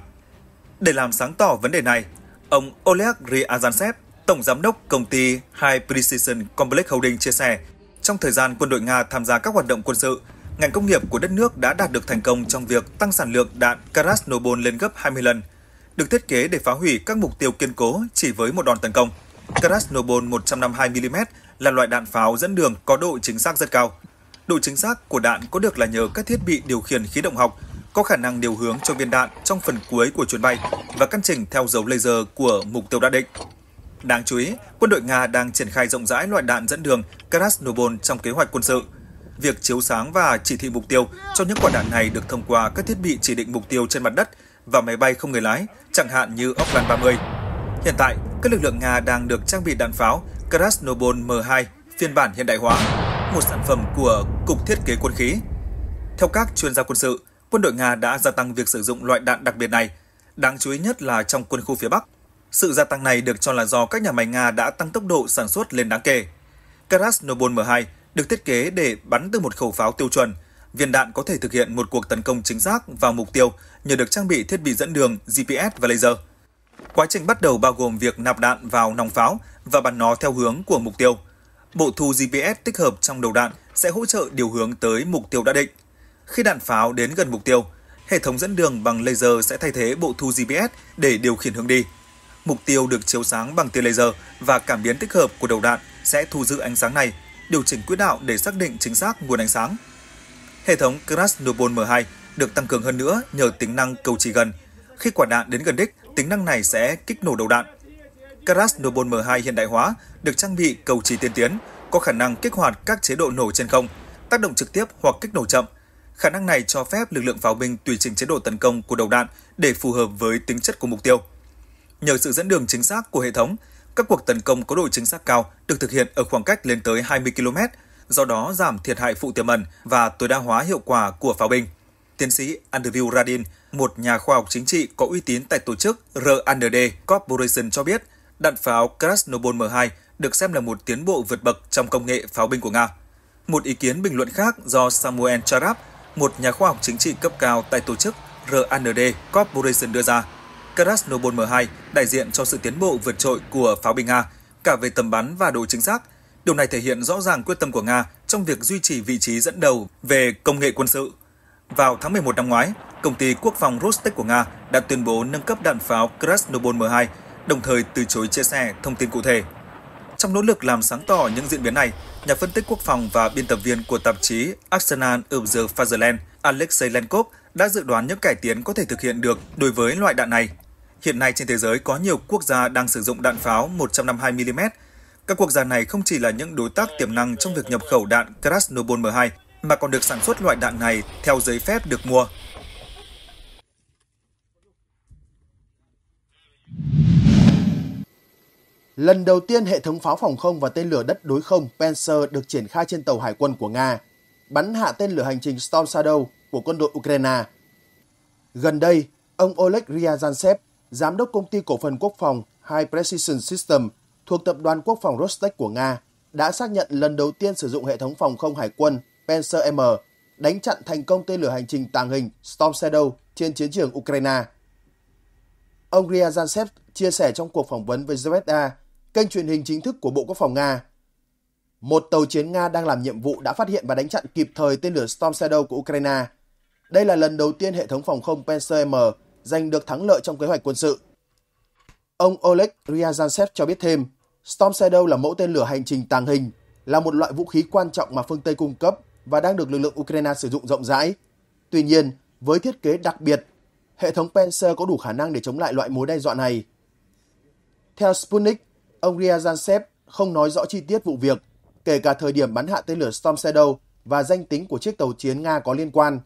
Để làm sáng tỏ vấn đề này, ông Oleg Ryazantsev, tổng giám đốc công ty High Precision Complex Holding chia sẻ, trong thời gian quân đội Nga tham gia các hoạt động quân sự, ngành công nghiệp của đất nước đã đạt được thành công trong việc tăng sản lượng đạn Krasnobol lên gấp 20 lần – được thiết kế để phá hủy các mục tiêu kiên cố chỉ với một đòn tấn công. Krasnobol 152mm là loại đạn pháo dẫn đường có độ chính xác rất cao. Độ chính xác của đạn có được là nhờ các thiết bị điều khiển khí động học có khả năng điều hướng cho viên đạn trong phần cuối của chuyến bay và căn chỉnh theo dấu laser của mục tiêu đã định. Đáng chú ý, quân đội Nga đang triển khai rộng rãi loại đạn dẫn đường Krasnobol trong kế hoạch quân sự. Việc chiếu sáng và chỉ thị mục tiêu cho những quả đạn này được thông qua các thiết bị chỉ định mục tiêu trên mặt đất và máy bay không người lái chẳng hạn như Oklan 30. Hiện tại, các lực lượng Nga đang được trang bị đạn pháo Krasnobol M2 phiên bản hiện đại hóa, một sản phẩm của Cục Thiết kế Quân khí. Theo các chuyên gia quân sự, quân đội Nga đã gia tăng việc sử dụng loại đạn đặc biệt này, đáng chú ý nhất là trong quân khu phía Bắc. Sự gia tăng này được cho là do các nhà máy Nga đã tăng tốc độ sản xuất lên đáng kể. Krasnobol M2 được thiết kế để bắn từ một khẩu pháo tiêu chuẩn – viên đạn có thể thực hiện một cuộc tấn công chính xác vào mục tiêu nhờ được trang bị thiết bị dẫn đường GPS và laser. Quá trình bắt đầu bao gồm việc nạp đạn vào nòng pháo và bắn nó theo hướng của mục tiêu. Bộ thu GPS tích hợp trong đầu đạn sẽ hỗ trợ điều hướng tới mục tiêu đã định. Khi đạn pháo đến gần mục tiêu, hệ thống dẫn đường bằng laser sẽ thay thế bộ thu GPS để điều khiển hướng đi. Mục tiêu được chiếu sáng bằng tia laser và cảm biến tích hợp của đầu đạn sẽ thu giữ ánh sáng này, điều chỉnh quỹ đạo để xác định chính xác nguồn ánh sáng. Hệ thống Krasnobol M2 được tăng cường hơn nữa nhờ tính năng cầu chỉ gần. Khi quả đạn đến gần đích, tính năng này sẽ kích nổ đầu đạn. Krasnobol M2 hiện đại hóa được trang bị cầu chỉ tiên tiến, có khả năng kích hoạt các chế độ nổ trên không, tác động trực tiếp hoặc kích nổ chậm. Khả năng này cho phép lực lượng pháo binh tùy chỉnh chế độ tấn công của đầu đạn để phù hợp với tính chất của mục tiêu. Nhờ sự dẫn đường chính xác của hệ thống, các cuộc tấn công có độ chính xác cao được thực hiện ở khoảng cách lên tới 20 km do đó giảm thiệt hại phụ tiềm ẩn và tối đa hóa hiệu quả của pháo binh. Tiến sĩ Andrew Radin, một nhà khoa học chính trị có uy tín tại tổ chức RND Corporation cho biết, đạn pháo Krasnobol M2 được xem là một tiến bộ vượt bậc trong công nghệ pháo binh của Nga. Một ý kiến bình luận khác do Samuel Charab, một nhà khoa học chính trị cấp cao tại tổ chức RND Corporation đưa ra, Krasnobol M2 đại diện cho sự tiến bộ vượt trội của pháo binh Nga cả về tầm bắn và độ chính xác, Điều này thể hiện rõ ràng quyết tâm của Nga trong việc duy trì vị trí dẫn đầu về công nghệ quân sự. Vào tháng 11 năm ngoái, công ty quốc phòng Rostec của Nga đã tuyên bố nâng cấp đạn pháo Krasnobol M2, đồng thời từ chối chia sẻ thông tin cụ thể. Trong nỗ lực làm sáng tỏ những diễn biến này, nhà phân tích quốc phòng và biên tập viên của tạp chí Arsenal of the Fatherland, Alexei Lenkov đã dự đoán những cải tiến có thể thực hiện được đối với loại đạn này. Hiện nay trên thế giới có nhiều quốc gia đang sử dụng đạn pháo 152mm các quốc gia này không chỉ là những đối tác tiềm năng trong việc nhập khẩu đạn Krasnobol M2, mà còn được sản xuất loại đạn này theo giấy phép được mua. Lần đầu tiên hệ thống pháo phòng không và tên lửa đất đối không Panzer được triển khai trên tàu hải quân của Nga, bắn hạ tên lửa hành trình Storm Shadow của quân đội Ukraine. Gần đây, ông Oleg Ryazantsev, giám đốc công ty cổ phần quốc phòng High Precision System thuộc Tập đoàn Quốc phòng Rostec của Nga đã xác nhận lần đầu tiên sử dụng hệ thống phòng không hải quân Panzer M đánh chặn thành công tên lửa hành trình tàng hình Storm Shadow trên chiến trường Ukraine. Ông Ryazantsev chia sẻ trong cuộc phỏng vấn với Zvezda, kênh truyền hình chính thức của Bộ Quốc phòng Nga. Một tàu chiến Nga đang làm nhiệm vụ đã phát hiện và đánh chặn kịp thời tên lửa Storm Shadow của Ukraine. Đây là lần đầu tiên hệ thống phòng không Panzer M giành được thắng lợi trong kế hoạch quân sự. Ông Oleg Ryazantsev cho biết thêm, Storm Shadow là mẫu tên lửa hành trình tàng hình, là một loại vũ khí quan trọng mà phương Tây cung cấp và đang được lực lượng Ukraine sử dụng rộng rãi. Tuy nhiên, với thiết kế đặc biệt, hệ thống Panzer có đủ khả năng để chống lại loại mối đe dọa này. Theo Sputnik, ông Ryazantsev không nói rõ chi tiết vụ việc, kể cả thời điểm bắn hạ tên lửa Storm Shadow và danh tính của chiếc tàu chiến Nga có liên quan.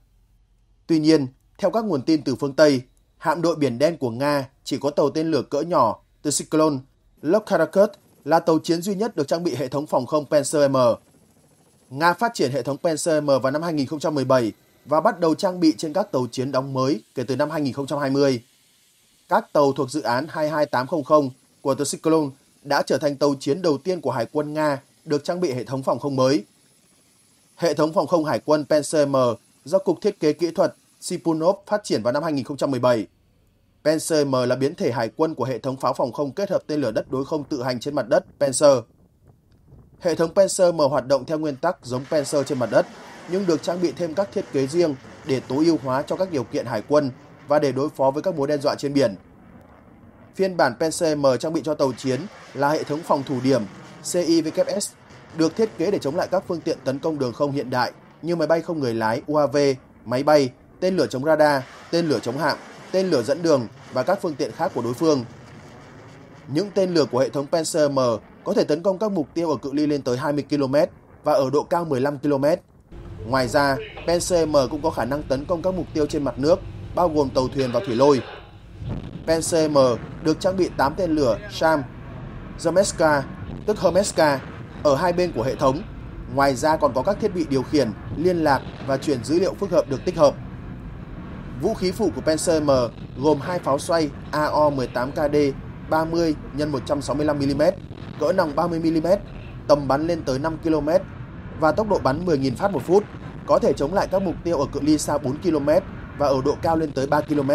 Tuy nhiên, theo các nguồn tin từ phương Tây, hạm đội Biển Đen của Nga chỉ có tàu tên lửa cỡ nhỏ từ Cyclone. Lokharakut là tàu chiến duy nhất được trang bị hệ thống phòng không Panzer-M. Nga phát triển hệ thống Panzer-M vào năm 2017 và bắt đầu trang bị trên các tàu chiến đóng mới kể từ năm 2020. Các tàu thuộc dự án 22800 của tàu Cyclone đã trở thành tàu chiến đầu tiên của Hải quân Nga được trang bị hệ thống phòng không mới. Hệ thống phòng không Hải quân Panzer-M do Cục Thiết kế Kỹ thuật Sipunov phát triển vào năm 2017. Panzer M là biến thể hải quân của hệ thống pháo phòng không kết hợp tên lửa đất đối không tự hành trên mặt đất Panzer. Hệ thống Panzer M hoạt động theo nguyên tắc giống Panzer trên mặt đất, nhưng được trang bị thêm các thiết kế riêng để tối ưu hóa cho các điều kiện hải quân và để đối phó với các mối đe dọa trên biển. Phiên bản Panzer M trang bị cho tàu chiến là hệ thống phòng thủ điểm CIWS được thiết kế để chống lại các phương tiện tấn công đường không hiện đại như máy bay không người lái UAV, máy bay, tên lửa chống radar, tên lửa chống hạm, tên lửa dẫn đường và các phương tiện khác của đối phương. Những tên lửa của hệ thống Panzer-M có thể tấn công các mục tiêu ở cự ly lên tới 20 km và ở độ cao 15 km. Ngoài ra, Panzer-M cũng có khả năng tấn công các mục tiêu trên mặt nước, bao gồm tàu thuyền và thủy lôi. Panzer-M được trang bị 8 tên lửa SAM, Zemeska, tức Hermeska, ở hai bên của hệ thống. Ngoài ra còn có các thiết bị điều khiển, liên lạc và chuyển dữ liệu phức hợp được tích hợp. Vũ khí phụ của Panzer M gồm hai pháo xoay AO-18KD 30 x 165mm, cỡ nòng 30mm, tầm bắn lên tới 5 km và tốc độ bắn 10.000 phát một phút, có thể chống lại các mục tiêu ở cự ly xa 4 km và ở độ cao lên tới 3 km.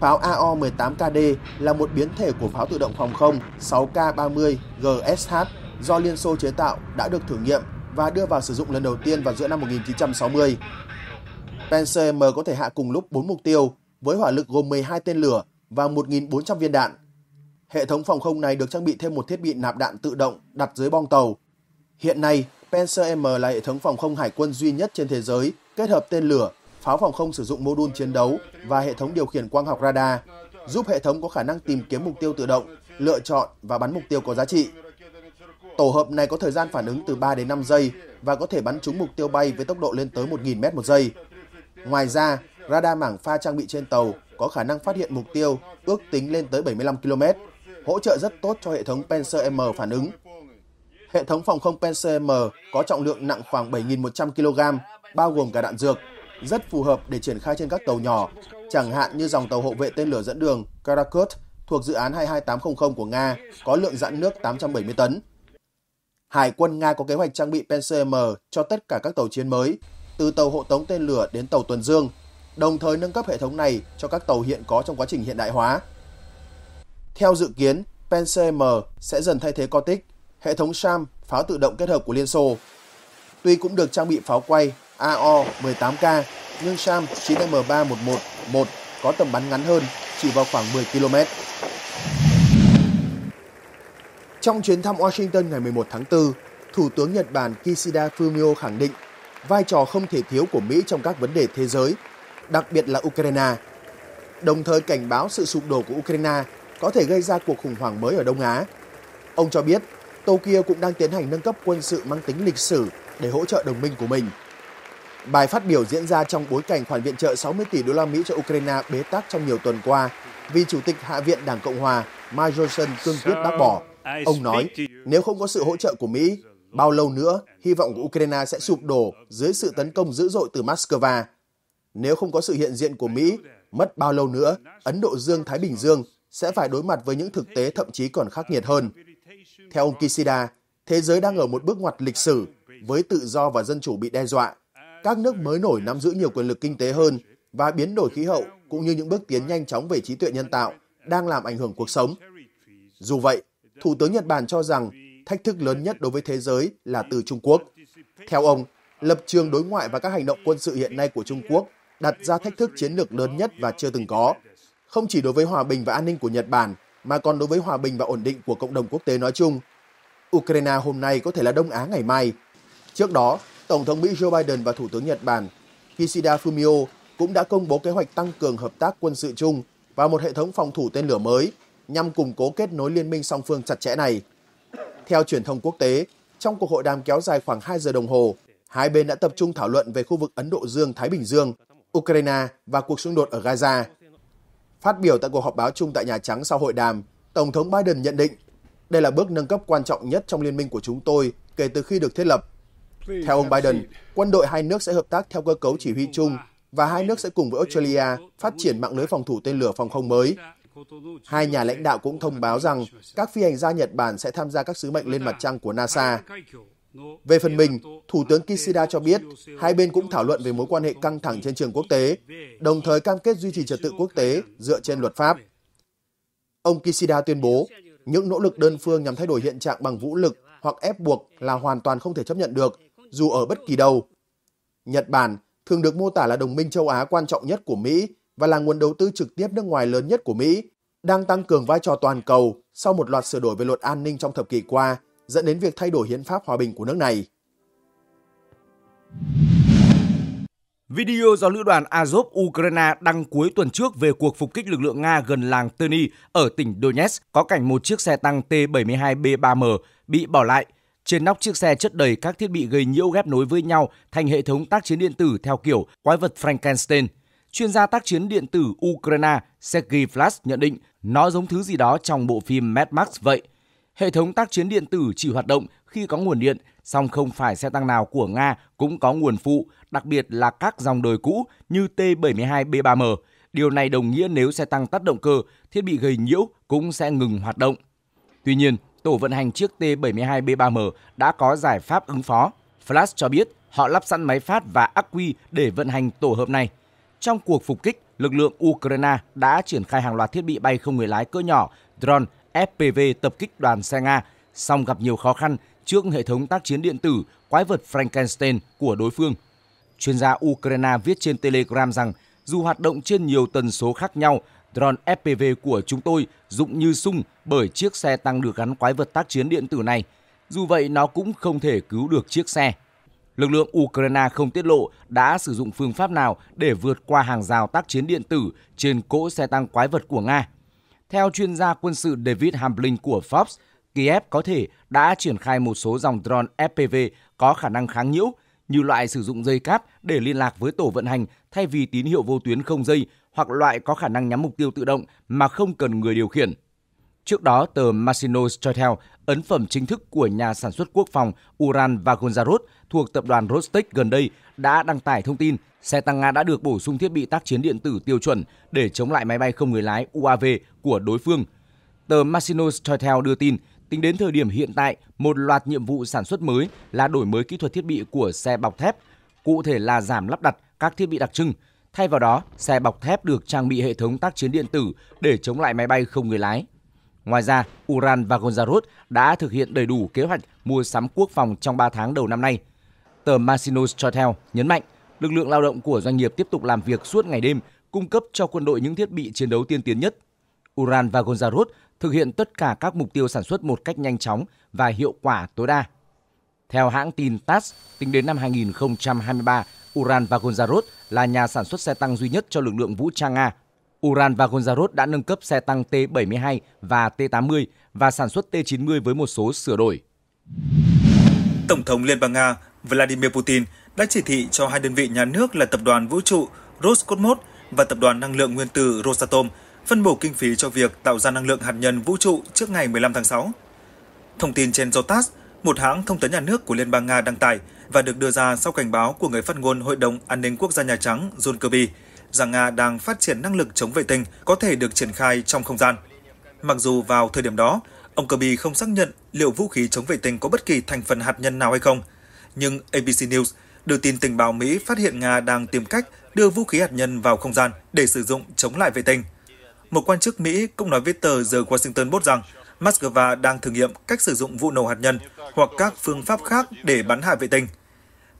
Pháo AO-18KD là một biến thể của pháo tự động phòng không 6K-30 GSH do Liên Xô chế tạo đã được thử nghiệm và đưa vào sử dụng lần đầu tiên vào giữa năm 1960. Tank CM có thể hạ cùng lúc 4 mục tiêu với hỏa lực gồm 12 tên lửa và 1.400 viên đạn. Hệ thống phòng không này được trang bị thêm một thiết bị nạp đạn tự động đặt dưới bong tàu. Hiện nay, Panzer M là hệ thống phòng không hải quân duy nhất trên thế giới kết hợp tên lửa, pháo phòng không sử dụng mô đun chiến đấu và hệ thống điều khiển quang học radar, giúp hệ thống có khả năng tìm kiếm mục tiêu tự động, lựa chọn và bắn mục tiêu có giá trị. Tổ hợp này có thời gian phản ứng từ 3 đến 5 giây và có thể bắn trúng mục tiêu bay với tốc độ lên tới 1.000 m một giây. Ngoài ra, radar mảng pha trang bị trên tàu có khả năng phát hiện mục tiêu ước tính lên tới 75 km, hỗ trợ rất tốt cho hệ thống Panzer M phản ứng. Hệ thống phòng không Panzer M có trọng lượng nặng khoảng 7.100 kg, bao gồm cả đạn dược, rất phù hợp để triển khai trên các tàu nhỏ, chẳng hạn như dòng tàu hộ vệ tên lửa dẫn đường Karakut thuộc dự án 22800 của Nga có lượng dãn nước 870 tấn. Hải quân Nga có kế hoạch trang bị Panzer M cho tất cả các tàu chiến mới từ tàu hộ tống tên lửa đến tàu tuần dương, đồng thời nâng cấp hệ thống này cho các tàu hiện có trong quá trình hiện đại hóa. Theo dự kiến, pen sẽ dần thay thế Cortic, hệ thống SAM pháo tự động kết hợp của Liên Xô. Tuy cũng được trang bị pháo quay AO-18K, nhưng SAM 9M311-1 có tầm bắn ngắn hơn, chỉ vào khoảng 10 km. Trong chuyến thăm Washington ngày 11 tháng 4, Thủ tướng Nhật Bản Kishida Fumio khẳng định vai trò không thể thiếu của Mỹ trong các vấn đề thế giới, đặc biệt là Ukraine. Đồng thời cảnh báo sự sụp đổ của Ukraine có thể gây ra cuộc khủng hoảng mới ở Đông Á. Ông cho biết, Tokyo cũng đang tiến hành nâng cấp quân sự mang tính lịch sử để hỗ trợ đồng minh của mình. Bài phát biểu diễn ra trong bối cảnh khoản viện trợ 60 tỷ đô la Mỹ cho Ukraine bế tắc trong nhiều tuần qua vì Chủ tịch Hạ viện Đảng Cộng hòa Mike Johnson cương quyết bác bỏ. Ông nói, nếu không có sự hỗ trợ của Mỹ, Bao lâu nữa, hy vọng của Ukraine sẽ sụp đổ dưới sự tấn công dữ dội từ Moscow. Nếu không có sự hiện diện của Mỹ, mất bao lâu nữa, Ấn Độ Dương-Thái Bình Dương sẽ phải đối mặt với những thực tế thậm chí còn khắc nghiệt hơn. Theo ông Kishida, thế giới đang ở một bước ngoặt lịch sử với tự do và dân chủ bị đe dọa. Các nước mới nổi nắm giữ nhiều quyền lực kinh tế hơn và biến đổi khí hậu cũng như những bước tiến nhanh chóng về trí tuệ nhân tạo đang làm ảnh hưởng cuộc sống. Dù vậy, Thủ tướng Nhật Bản cho rằng thách thức lớn nhất đối với thế giới là từ Trung Quốc. Theo ông, lập trường đối ngoại và các hành động quân sự hiện nay của Trung Quốc đặt ra thách thức chiến lược lớn nhất và chưa từng có, không chỉ đối với hòa bình và an ninh của Nhật Bản, mà còn đối với hòa bình và ổn định của cộng đồng quốc tế nói chung. Ukraine hôm nay có thể là Đông Á ngày mai. Trước đó, Tổng thống Mỹ Joe Biden và Thủ tướng Nhật Bản Kishida Fumio cũng đã công bố kế hoạch tăng cường hợp tác quân sự chung và một hệ thống phòng thủ tên lửa mới nhằm củng cố kết nối liên minh song phương chặt chẽ này. Theo truyền thông quốc tế, trong cuộc hội đàm kéo dài khoảng 2 giờ đồng hồ, hai bên đã tập trung thảo luận về khu vực Ấn Độ Dương-Thái Bình Dương, Ukraine và cuộc xung đột ở Gaza. Phát biểu tại cuộc họp báo chung tại Nhà Trắng sau hội đàm, Tổng thống Biden nhận định đây là bước nâng cấp quan trọng nhất trong liên minh của chúng tôi kể từ khi được thiết lập. Theo ông Biden, quân đội hai nước sẽ hợp tác theo cơ cấu chỉ huy chung và hai nước sẽ cùng với Australia phát triển mạng lưới phòng thủ tên lửa phòng không mới, Hai nhà lãnh đạo cũng thông báo rằng các phi hành gia Nhật Bản sẽ tham gia các sứ mệnh lên mặt trăng của NASA. Về phần mình, Thủ tướng Kishida cho biết hai bên cũng thảo luận về mối quan hệ căng thẳng trên trường quốc tế, đồng thời cam kết duy trì trật tự quốc tế dựa trên luật pháp. Ông Kishida tuyên bố, những nỗ lực đơn phương nhằm thay đổi hiện trạng bằng vũ lực hoặc ép buộc là hoàn toàn không thể chấp nhận được, dù ở bất kỳ đâu. Nhật Bản thường được mô tả là đồng minh châu Á quan trọng nhất của Mỹ và là nguồn đầu tư trực tiếp nước ngoài lớn nhất của Mỹ, đang tăng cường vai trò toàn cầu sau một loạt sửa đổi về luật an ninh trong thập kỷ qua, dẫn đến việc thay đổi hiến pháp hòa bình của nước này. Video do lữ đoàn Azov Ukraine đăng cuối tuần trước về cuộc phục kích lực lượng Nga gần làng Terny ở tỉnh Donetsk có cảnh một chiếc xe tăng T-72B3M bị bỏ lại. Trên nóc chiếc xe chất đầy các thiết bị gây nhiễu ghép nối với nhau thành hệ thống tác chiến điện tử theo kiểu quái vật Frankenstein – Chuyên gia tác chiến điện tử Ukraine Sergei Flash nhận định nó giống thứ gì đó trong bộ phim Mad Max vậy. Hệ thống tác chiến điện tử chỉ hoạt động khi có nguồn điện, song không phải xe tăng nào của Nga cũng có nguồn phụ, đặc biệt là các dòng đời cũ như T-72B3M. Điều này đồng nghĩa nếu xe tăng tắt động cơ, thiết bị gây nhiễu cũng sẽ ngừng hoạt động. Tuy nhiên, tổ vận hành chiếc T-72B3M đã có giải pháp ứng phó. Flash cho biết họ lắp sẵn máy phát và ắc quy để vận hành tổ hợp này – trong cuộc phục kích, lực lượng Ukraine đã triển khai hàng loạt thiết bị bay không người lái cỡ nhỏ, drone, FPV tập kích đoàn xe Nga, song gặp nhiều khó khăn trước hệ thống tác chiến điện tử quái vật Frankenstein của đối phương. Chuyên gia Ukraine viết trên Telegram rằng dù hoạt động trên nhiều tần số khác nhau, drone FPV của chúng tôi dụng như sung bởi chiếc xe tăng được gắn quái vật tác chiến điện tử này. Dù vậy, nó cũng không thể cứu được chiếc xe. Lực lượng Ukraine không tiết lộ đã sử dụng phương pháp nào để vượt qua hàng rào tác chiến điện tử trên cỗ xe tăng quái vật của Nga. Theo chuyên gia quân sự David Hamblin của Forbes, Kiev có thể đã triển khai một số dòng drone FPV có khả năng kháng nhiễu, như loại sử dụng dây cáp để liên lạc với tổ vận hành thay vì tín hiệu vô tuyến không dây hoặc loại có khả năng nhắm mục tiêu tự động mà không cần người điều khiển. Trước đó, tờ Massino cho ấn phẩm chính thức của nhà sản xuất quốc phòng Uran Vagonzarod thuộc tập đoàn Rostec gần đây đã đăng tải thông tin xe tăng Nga đã được bổ sung thiết bị tác chiến điện tử tiêu chuẩn để chống lại máy bay không người lái UAV của đối phương. Tờ Massino cho đưa tin, tính đến thời điểm hiện tại, một loạt nhiệm vụ sản xuất mới là đổi mới kỹ thuật thiết bị của xe bọc thép, cụ thể là giảm lắp đặt các thiết bị đặc trưng. Thay vào đó, xe bọc thép được trang bị hệ thống tác chiến điện tử để chống lại máy bay không người lái Ngoài ra, Uran và Gonzarut đã thực hiện đầy đủ kế hoạch mua sắm quốc phòng trong 3 tháng đầu năm nay. Tờ Masinos cho theo nhấn mạnh, lực lượng lao động của doanh nghiệp tiếp tục làm việc suốt ngày đêm, cung cấp cho quân đội những thiết bị chiến đấu tiên tiến nhất. Uran và Gonzarut thực hiện tất cả các mục tiêu sản xuất một cách nhanh chóng và hiệu quả tối đa. Theo hãng tin TASS, tính đến năm 2023, Uran và Gonzarot là nhà sản xuất xe tăng duy nhất cho lực lượng vũ trang Nga Uran và Gonzarot đã nâng cấp xe tăng T-72 và T-80 và sản xuất T-90 với một số sửa đổi. Tổng thống Liên bang Nga Vladimir Putin đã chỉ thị cho hai đơn vị nhà nước là Tập đoàn Vũ trụ Roscosmos và Tập đoàn Năng lượng Nguyên tử Rosatom phân bổ kinh phí cho việc tạo ra năng lượng hạt nhân vũ trụ trước ngày 15 tháng 6. Thông tin trên do một hãng thông tấn nhà nước của Liên bang Nga đăng tải và được đưa ra sau cảnh báo của người phát ngôn Hội đồng An ninh Quốc gia Nhà Trắng John Kirby – rằng Nga đang phát triển năng lực chống vệ tinh có thể được triển khai trong không gian. Mặc dù vào thời điểm đó, ông Kirby không xác nhận liệu vũ khí chống vệ tinh có bất kỳ thành phần hạt nhân nào hay không, nhưng ABC News đưa tin tình báo Mỹ phát hiện Nga đang tìm cách đưa vũ khí hạt nhân vào không gian để sử dụng chống lại vệ tinh. Một quan chức Mỹ cũng nói với tờ The Washington Post rằng Moscow đang thử nghiệm cách sử dụng vụ nổ hạt nhân hoặc các phương pháp khác để bắn hạ vệ tinh –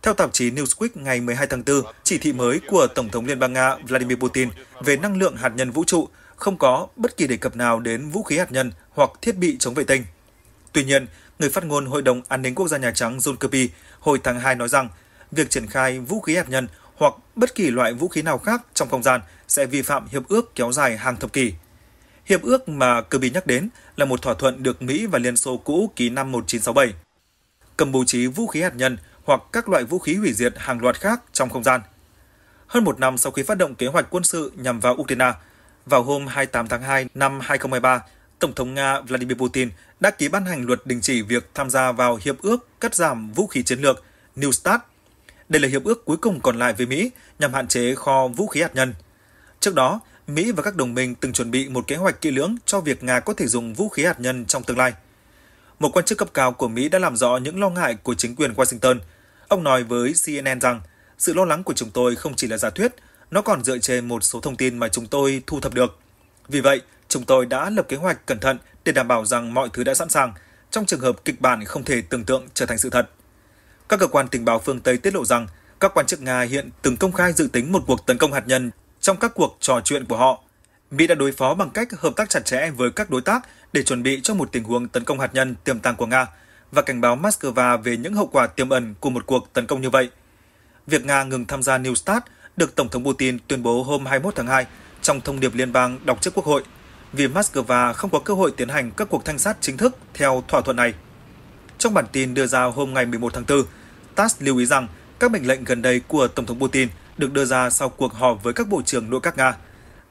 theo tạp chí Newsweek ngày 12 tháng 4, chỉ thị mới của Tổng thống Liên bang Nga Vladimir Putin về năng lượng hạt nhân vũ trụ không có bất kỳ đề cập nào đến vũ khí hạt nhân hoặc thiết bị chống vệ tinh. Tuy nhiên, người phát ngôn Hội đồng An ninh Quốc gia Nhà Trắng John Kirby hồi tháng 2 nói rằng việc triển khai vũ khí hạt nhân hoặc bất kỳ loại vũ khí nào khác trong không gian sẽ vi phạm hiệp ước kéo dài hàng thập kỷ. Hiệp ước mà Kirby nhắc đến là một thỏa thuận được Mỹ và Liên Xô cũ ký năm 1967. Cầm bố trí vũ khí hạt nhân – hoặc các loại vũ khí hủy diệt hàng loạt khác trong không gian. Hơn một năm sau khi phát động kế hoạch quân sự nhằm vào Ukraine, vào hôm 28 tháng 2 năm 2023, Tổng thống Nga Vladimir Putin đã ký ban hành luật đình chỉ việc tham gia vào Hiệp ước Cắt giảm vũ khí chiến lược New START. Đây là hiệp ước cuối cùng còn lại với Mỹ nhằm hạn chế kho vũ khí hạt nhân. Trước đó, Mỹ và các đồng minh từng chuẩn bị một kế hoạch kỹ lưỡng cho việc Nga có thể dùng vũ khí hạt nhân trong tương lai. Một quan chức cấp cao của Mỹ đã làm rõ những lo ngại của chính quyền Washington – Ông nói với CNN rằng, sự lo lắng của chúng tôi không chỉ là giả thuyết, nó còn dựa trên một số thông tin mà chúng tôi thu thập được. Vì vậy, chúng tôi đã lập kế hoạch cẩn thận để đảm bảo rằng mọi thứ đã sẵn sàng trong trường hợp kịch bản không thể tưởng tượng trở thành sự thật. Các cơ quan tình báo phương Tây tiết lộ rằng các quan chức Nga hiện từng công khai dự tính một cuộc tấn công hạt nhân trong các cuộc trò chuyện của họ. Mỹ đã đối phó bằng cách hợp tác chặt chẽ với các đối tác để chuẩn bị cho một tình huống tấn công hạt nhân tiềm tàng của Nga – và cảnh báo Moscow về những hậu quả tiềm ẩn của một cuộc tấn công như vậy. Việc Nga ngừng tham gia New START được Tổng thống Putin tuyên bố hôm 21 tháng 2 trong thông điệp liên bang đọc trước Quốc hội, vì Moscow không có cơ hội tiến hành các cuộc thanh sát chính thức theo thỏa thuận này. Trong bản tin đưa ra hôm ngày 11 tháng 4, TASS lưu ý rằng các mệnh lệnh gần đây của Tổng thống Putin được đưa ra sau cuộc họp với các bộ trưởng nội các Nga.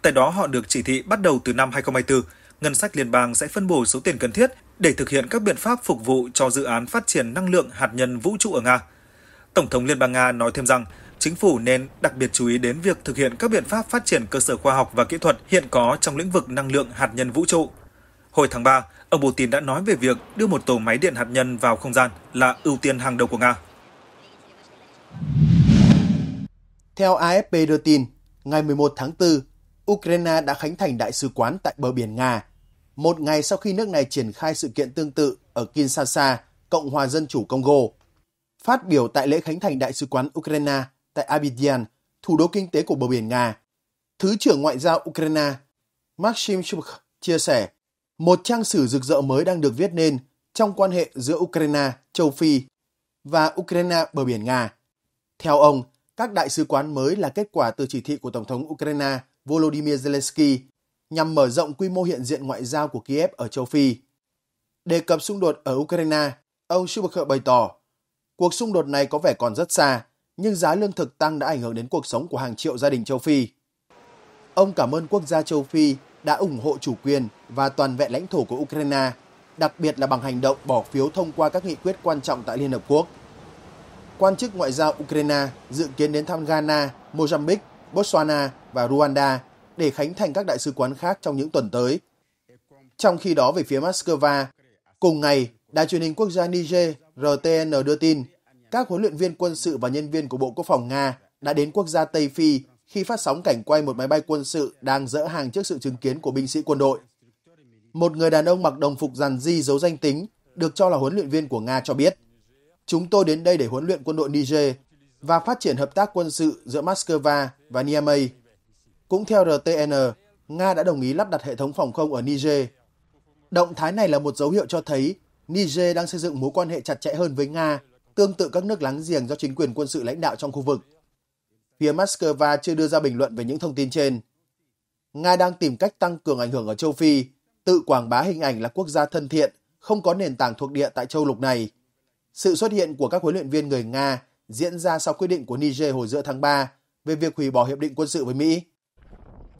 Tại đó họ được chỉ thị bắt đầu từ năm 2024, ngân sách liên bang sẽ phân bổ số tiền cần thiết để thực hiện các biện pháp phục vụ cho dự án phát triển năng lượng hạt nhân vũ trụ ở Nga. Tổng thống Liên bang Nga nói thêm rằng, chính phủ nên đặc biệt chú ý đến việc thực hiện các biện pháp phát triển cơ sở khoa học và kỹ thuật hiện có trong lĩnh vực năng lượng hạt nhân vũ trụ. Hồi tháng 3, ông Putin đã nói về việc đưa một tổ máy điện hạt nhân vào không gian là ưu tiên hàng đầu của Nga. Theo AFP đưa tin, ngày 11 tháng 4, Ukraine đã khánh thành đại sứ quán tại bờ biển Nga một ngày sau khi nước này triển khai sự kiện tương tự ở Kinshasa, Cộng hòa Dân chủ Congo. Phát biểu tại lễ khánh thành Đại sứ quán Ukraine tại Abidjan, thủ đô kinh tế của bờ biển Nga, Thứ trưởng Ngoại giao Ukraine Maxim Shubk chia sẻ, một trang sử rực rỡ mới đang được viết nên trong quan hệ giữa Ukraine, châu Phi và Ukraine bờ biển Nga. Theo ông, các đại sứ quán mới là kết quả từ chỉ thị của Tổng thống Ukraine Volodymyr Zelensky nhằm mở rộng quy mô hiện diện ngoại giao của Kiev ở châu Phi. Đề cập xung đột ở Ukraine, ông Schumacher bày tỏ, cuộc xung đột này có vẻ còn rất xa, nhưng giá lương thực tăng đã ảnh hưởng đến cuộc sống của hàng triệu gia đình châu Phi. Ông cảm ơn quốc gia châu Phi đã ủng hộ chủ quyền và toàn vẹn lãnh thổ của Ukraine, đặc biệt là bằng hành động bỏ phiếu thông qua các nghị quyết quan trọng tại Liên Hợp Quốc. Quan chức ngoại giao Ukraine dự kiến đến thăm Ghana, Mozambique, Botswana và Rwanda để khánh thành các đại sứ quán khác trong những tuần tới. Trong khi đó về phía Moscow, cùng ngày, Đài truyền hình quốc gia Niger RTN đưa tin các huấn luyện viên quân sự và nhân viên của Bộ Quốc phòng Nga đã đến quốc gia Tây Phi khi phát sóng cảnh quay một máy bay quân sự đang dỡ hàng trước sự chứng kiến của binh sĩ quân đội. Một người đàn ông mặc đồng phục dàn di giấu danh tính, được cho là huấn luyện viên của Nga cho biết, chúng tôi đến đây để huấn luyện quân đội Niger và phát triển hợp tác quân sự giữa Moscow và Niamey cũng theo RTN, Nga đã đồng ý lắp đặt hệ thống phòng không ở Niger. Động thái này là một dấu hiệu cho thấy Niger đang xây dựng mối quan hệ chặt chẽ hơn với Nga, tương tự các nước láng giềng do chính quyền quân sự lãnh đạo trong khu vực. Phía Moscow chưa đưa ra bình luận về những thông tin trên. Nga đang tìm cách tăng cường ảnh hưởng ở châu Phi, tự quảng bá hình ảnh là quốc gia thân thiện, không có nền tảng thuộc địa tại châu lục này. Sự xuất hiện của các huấn luyện viên người Nga diễn ra sau quyết định của Niger hồi giữa tháng 3 về việc hủy bỏ hiệp định quân sự với Mỹ.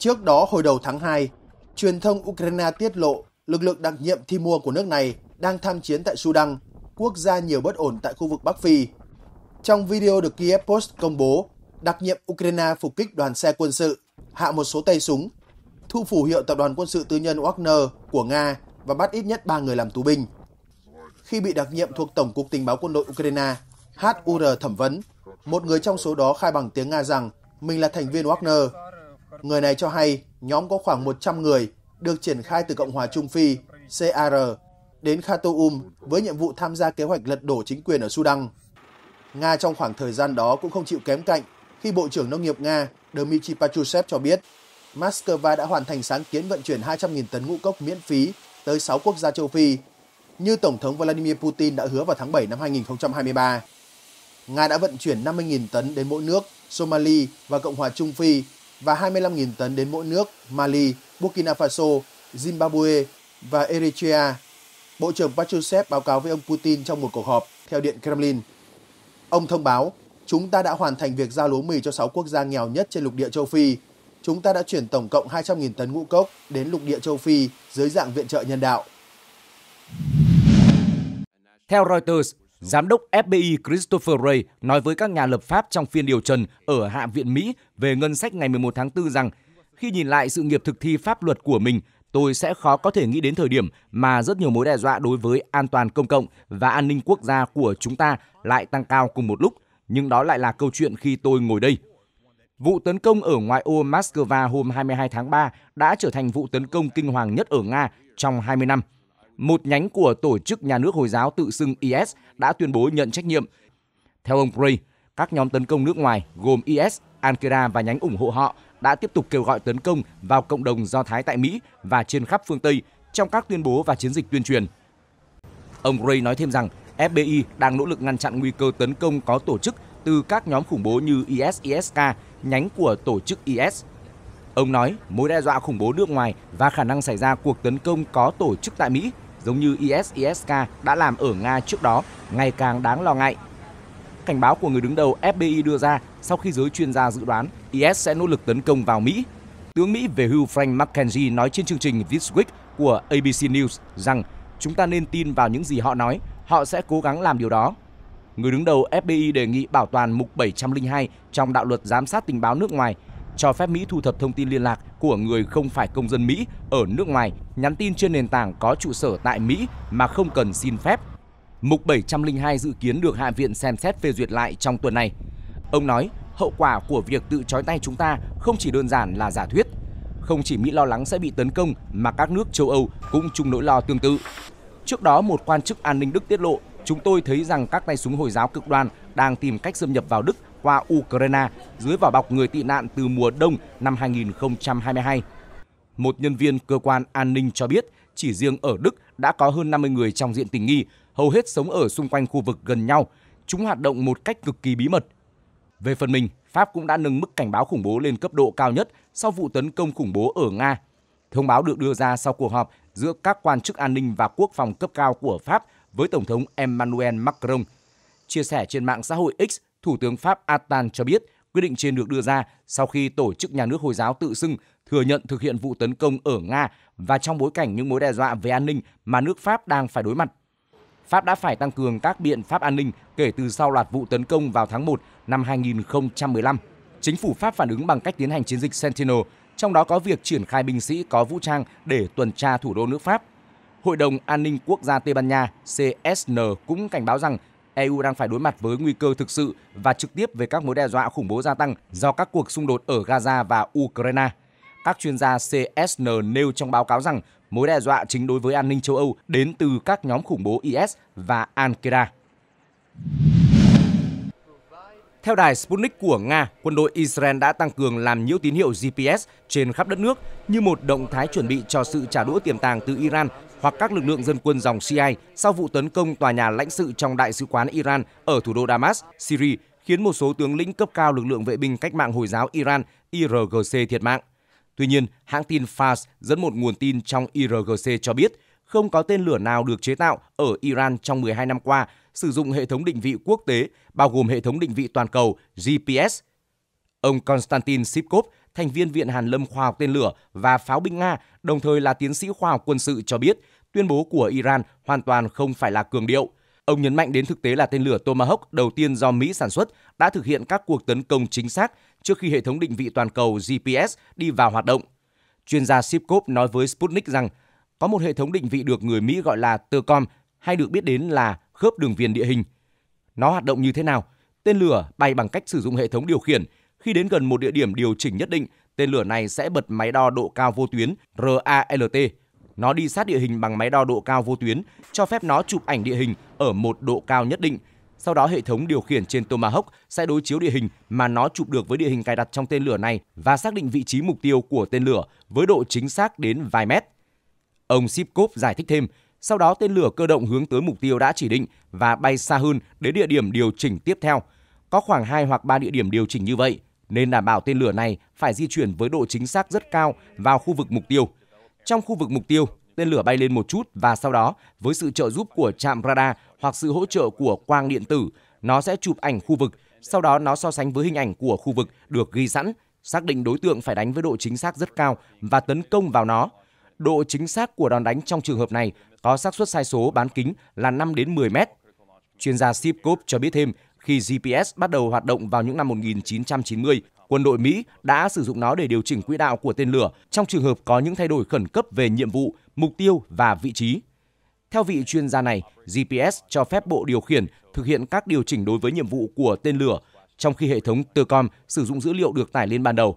Trước đó hồi đầu tháng 2, truyền thông Ukraine tiết lộ lực lượng đặc nhiệm thi mua của nước này đang tham chiến tại Sudan, quốc gia nhiều bất ổn tại khu vực Bắc Phi. Trong video được Kiev Post công bố, đặc nhiệm Ukraine phục kích đoàn xe quân sự, hạ một số tay súng, thu phủ hiệu tập đoàn quân sự tư nhân Wagner của Nga và bắt ít nhất 3 người làm tù binh. Khi bị đặc nhiệm thuộc Tổng cục Tình báo quân đội Ukraine, HUR thẩm vấn, một người trong số đó khai bằng tiếng Nga rằng mình là thành viên Wagner Người này cho hay nhóm có khoảng 100 người được triển khai từ Cộng hòa Trung Phi, CAR, đến Khartoum với nhiệm vụ tham gia kế hoạch lật đổ chính quyền ở Sudan. Nga trong khoảng thời gian đó cũng không chịu kém cạnh khi Bộ trưởng Nông nghiệp Nga Dmitry Patrushev cho biết Moscow đã hoàn thành sáng kiến vận chuyển 200.000 tấn ngũ cốc miễn phí tới 6 quốc gia châu Phi, như Tổng thống Vladimir Putin đã hứa vào tháng 7 năm 2023. Nga đã vận chuyển 50.000 tấn đến mỗi nước Somalia và Cộng hòa Trung Phi và 25.000 tấn đến mỗi nước Mali, Burkina Faso, Zimbabwe và Eritrea. Bộ trưởng Patrushev báo cáo với ông Putin trong một cuộc họp theo Điện Kremlin. Ông thông báo, chúng ta đã hoàn thành việc giao lúa mì cho 6 quốc gia nghèo nhất trên lục địa châu Phi. Chúng ta đã chuyển tổng cộng 200.000 tấn ngũ cốc đến lục địa châu Phi dưới dạng viện trợ nhân đạo. Theo Reuters, Giám đốc FBI Christopher Wray nói với các nhà lập pháp trong phiên điều trần ở Hạ viện Mỹ về ngân sách ngày 11 tháng 4 rằng khi nhìn lại sự nghiệp thực thi pháp luật của mình, tôi sẽ khó có thể nghĩ đến thời điểm mà rất nhiều mối đe dọa đối với an toàn công cộng và an ninh quốc gia của chúng ta lại tăng cao cùng một lúc, nhưng đó lại là câu chuyện khi tôi ngồi đây. Vụ tấn công ở ngoại ô Moscow hôm 22 tháng 3 đã trở thành vụ tấn công kinh hoàng nhất ở Nga trong 20 năm một nhánh của tổ chức nhà nước Hồi giáo tự xưng IS đã tuyên bố nhận trách nhiệm. Theo ông Bray, các nhóm tấn công nước ngoài gồm IS, Ankara và nhánh ủng hộ họ đã tiếp tục kêu gọi tấn công vào cộng đồng Do Thái tại Mỹ và trên khắp phương Tây trong các tuyên bố và chiến dịch tuyên truyền. Ông Ray nói thêm rằng FBI đang nỗ lực ngăn chặn nguy cơ tấn công có tổ chức từ các nhóm khủng bố như IS-ISK, nhánh của tổ chức IS. Ông nói mối đe dọa khủng bố nước ngoài và khả năng xảy ra cuộc tấn công có tổ chức tại Mỹ giống như IS-ISK đã làm ở Nga trước đó ngày càng đáng lo ngại. Cảnh báo của người đứng đầu FBI đưa ra sau khi giới chuyên gia dự đoán IS sẽ nỗ lực tấn công vào Mỹ. Tướng Mỹ về hưu Frank McKenzie nói trên chương trình This Week của ABC News rằng chúng ta nên tin vào những gì họ nói, họ sẽ cố gắng làm điều đó. Người đứng đầu FBI đề nghị bảo toàn mục 702 trong đạo luật giám sát tình báo nước ngoài cho phép Mỹ thu thập thông tin liên lạc của người không phải công dân Mỹ ở nước ngoài nhắn tin trên nền tảng có trụ sở tại Mỹ mà không cần xin phép. Mục 702 dự kiến được Hạ viện xem xét phê duyệt lại trong tuần này. Ông nói, hậu quả của việc tự trói tay chúng ta không chỉ đơn giản là giả thuyết. Không chỉ Mỹ lo lắng sẽ bị tấn công mà các nước châu Âu cũng chung nỗi lo tương tự. Trước đó, một quan chức an ninh Đức tiết lộ, chúng tôi thấy rằng các tay súng Hồi giáo cực đoan đang tìm cách xâm nhập vào Đức qua Ukraine dưới vỏ bọc người tị nạn từ mùa đông năm 2022. Một nhân viên cơ quan an ninh cho biết chỉ riêng ở Đức đã có hơn 50 người trong diện tình nghi, hầu hết sống ở xung quanh khu vực gần nhau. Chúng hoạt động một cách cực kỳ bí mật. Về phần mình, Pháp cũng đã nâng mức cảnh báo khủng bố lên cấp độ cao nhất sau vụ tấn công khủng bố ở Nga. Thông báo được đưa ra sau cuộc họp giữa các quan chức an ninh và quốc phòng cấp cao của Pháp với Tổng thống Emmanuel Macron. Chia sẻ trên mạng xã hội X, Thủ tướng Pháp Attal cho biết quyết định trên được đưa ra sau khi tổ chức nhà nước Hồi giáo tự xưng thừa nhận thực hiện vụ tấn công ở Nga và trong bối cảnh những mối đe dọa về an ninh mà nước Pháp đang phải đối mặt. Pháp đã phải tăng cường các biện pháp an ninh kể từ sau loạt vụ tấn công vào tháng 1 năm 2015. Chính phủ Pháp phản ứng bằng cách tiến hành chiến dịch Sentinel, trong đó có việc triển khai binh sĩ có vũ trang để tuần tra thủ đô nước Pháp. Hội đồng An ninh Quốc gia Tây Ban Nha CSN cũng cảnh báo rằng EU đang phải đối mặt với nguy cơ thực sự và trực tiếp về các mối đe dọa khủng bố gia tăng do các cuộc xung đột ở Gaza và Ukraine. Các chuyên gia CSN nêu trong báo cáo rằng mối đe dọa chính đối với an ninh châu Âu đến từ các nhóm khủng bố IS và Al-Qaeda. Theo đài Sputnik của Nga, quân đội Israel đã tăng cường làm nhiễu tín hiệu GPS trên khắp đất nước như một động thái chuẩn bị cho sự trả đũa tiềm tàng từ Iran hoặc các lực lượng dân quân dòng CIA sau vụ tấn công tòa nhà lãnh sự trong đại sứ quán Iran ở thủ đô Damas, Syria, khiến một số tướng lĩnh cấp cao lực lượng vệ binh cách mạng Hồi giáo Iran IRGC thiệt mạng. Tuy nhiên, hãng tin Fars dẫn một nguồn tin trong IRGC cho biết không có tên lửa nào được chế tạo ở Iran trong 12 năm qua sử dụng hệ thống định vị quốc tế, bao gồm hệ thống định vị toàn cầu GPS. Ông Konstantin Sipkov, thành viên Viện Hàn Lâm Khoa học Tên lửa và Pháo binh Nga, đồng thời là tiến sĩ khoa học quân sự cho biết tuyên bố của Iran hoàn toàn không phải là cường điệu. Ông nhấn mạnh đến thực tế là tên lửa Tomahawk đầu tiên do Mỹ sản xuất đã thực hiện các cuộc tấn công chính xác trước khi hệ thống định vị toàn cầu GPS đi vào hoạt động. Chuyên gia Sipkov nói với Sputnik rằng có một hệ thống định vị được người Mỹ gọi là TERCOM hay được biết đến là khớp đường viền địa hình. Nó hoạt động như thế nào? Tên lửa bay bằng cách sử dụng hệ thống điều khiển. Khi đến gần một địa điểm điều chỉnh nhất định, tên lửa này sẽ bật máy đo độ cao vô tuyến RALT nó đi sát địa hình bằng máy đo độ cao vô tuyến, cho phép nó chụp ảnh địa hình ở một độ cao nhất định. Sau đó hệ thống điều khiển trên Tomahawk sẽ đối chiếu địa hình mà nó chụp được với địa hình cài đặt trong tên lửa này và xác định vị trí mục tiêu của tên lửa với độ chính xác đến vài mét. Ông Sipkov giải thích thêm, sau đó tên lửa cơ động hướng tới mục tiêu đã chỉ định và bay xa hơn đến địa điểm điều chỉnh tiếp theo. Có khoảng 2 hoặc 3 địa điểm điều chỉnh như vậy, nên đảm bảo tên lửa này phải di chuyển với độ chính xác rất cao vào khu vực mục tiêu – trong khu vực mục tiêu, tên lửa bay lên một chút và sau đó, với sự trợ giúp của trạm radar hoặc sự hỗ trợ của quang điện tử, nó sẽ chụp ảnh khu vực, sau đó nó so sánh với hình ảnh của khu vực được ghi sẵn, xác định đối tượng phải đánh với độ chính xác rất cao và tấn công vào nó. Độ chính xác của đòn đánh trong trường hợp này có xác suất sai số bán kính là 5 đến 10 mét. Chuyên gia Sipkov cho biết thêm, khi GPS bắt đầu hoạt động vào những năm 1990, quân đội Mỹ đã sử dụng nó để điều chỉnh quỹ đạo của tên lửa trong trường hợp có những thay đổi khẩn cấp về nhiệm vụ, mục tiêu và vị trí. Theo vị chuyên gia này, GPS cho phép bộ điều khiển thực hiện các điều chỉnh đối với nhiệm vụ của tên lửa, trong khi hệ thống TERCOM sử dụng dữ liệu được tải lên ban đầu.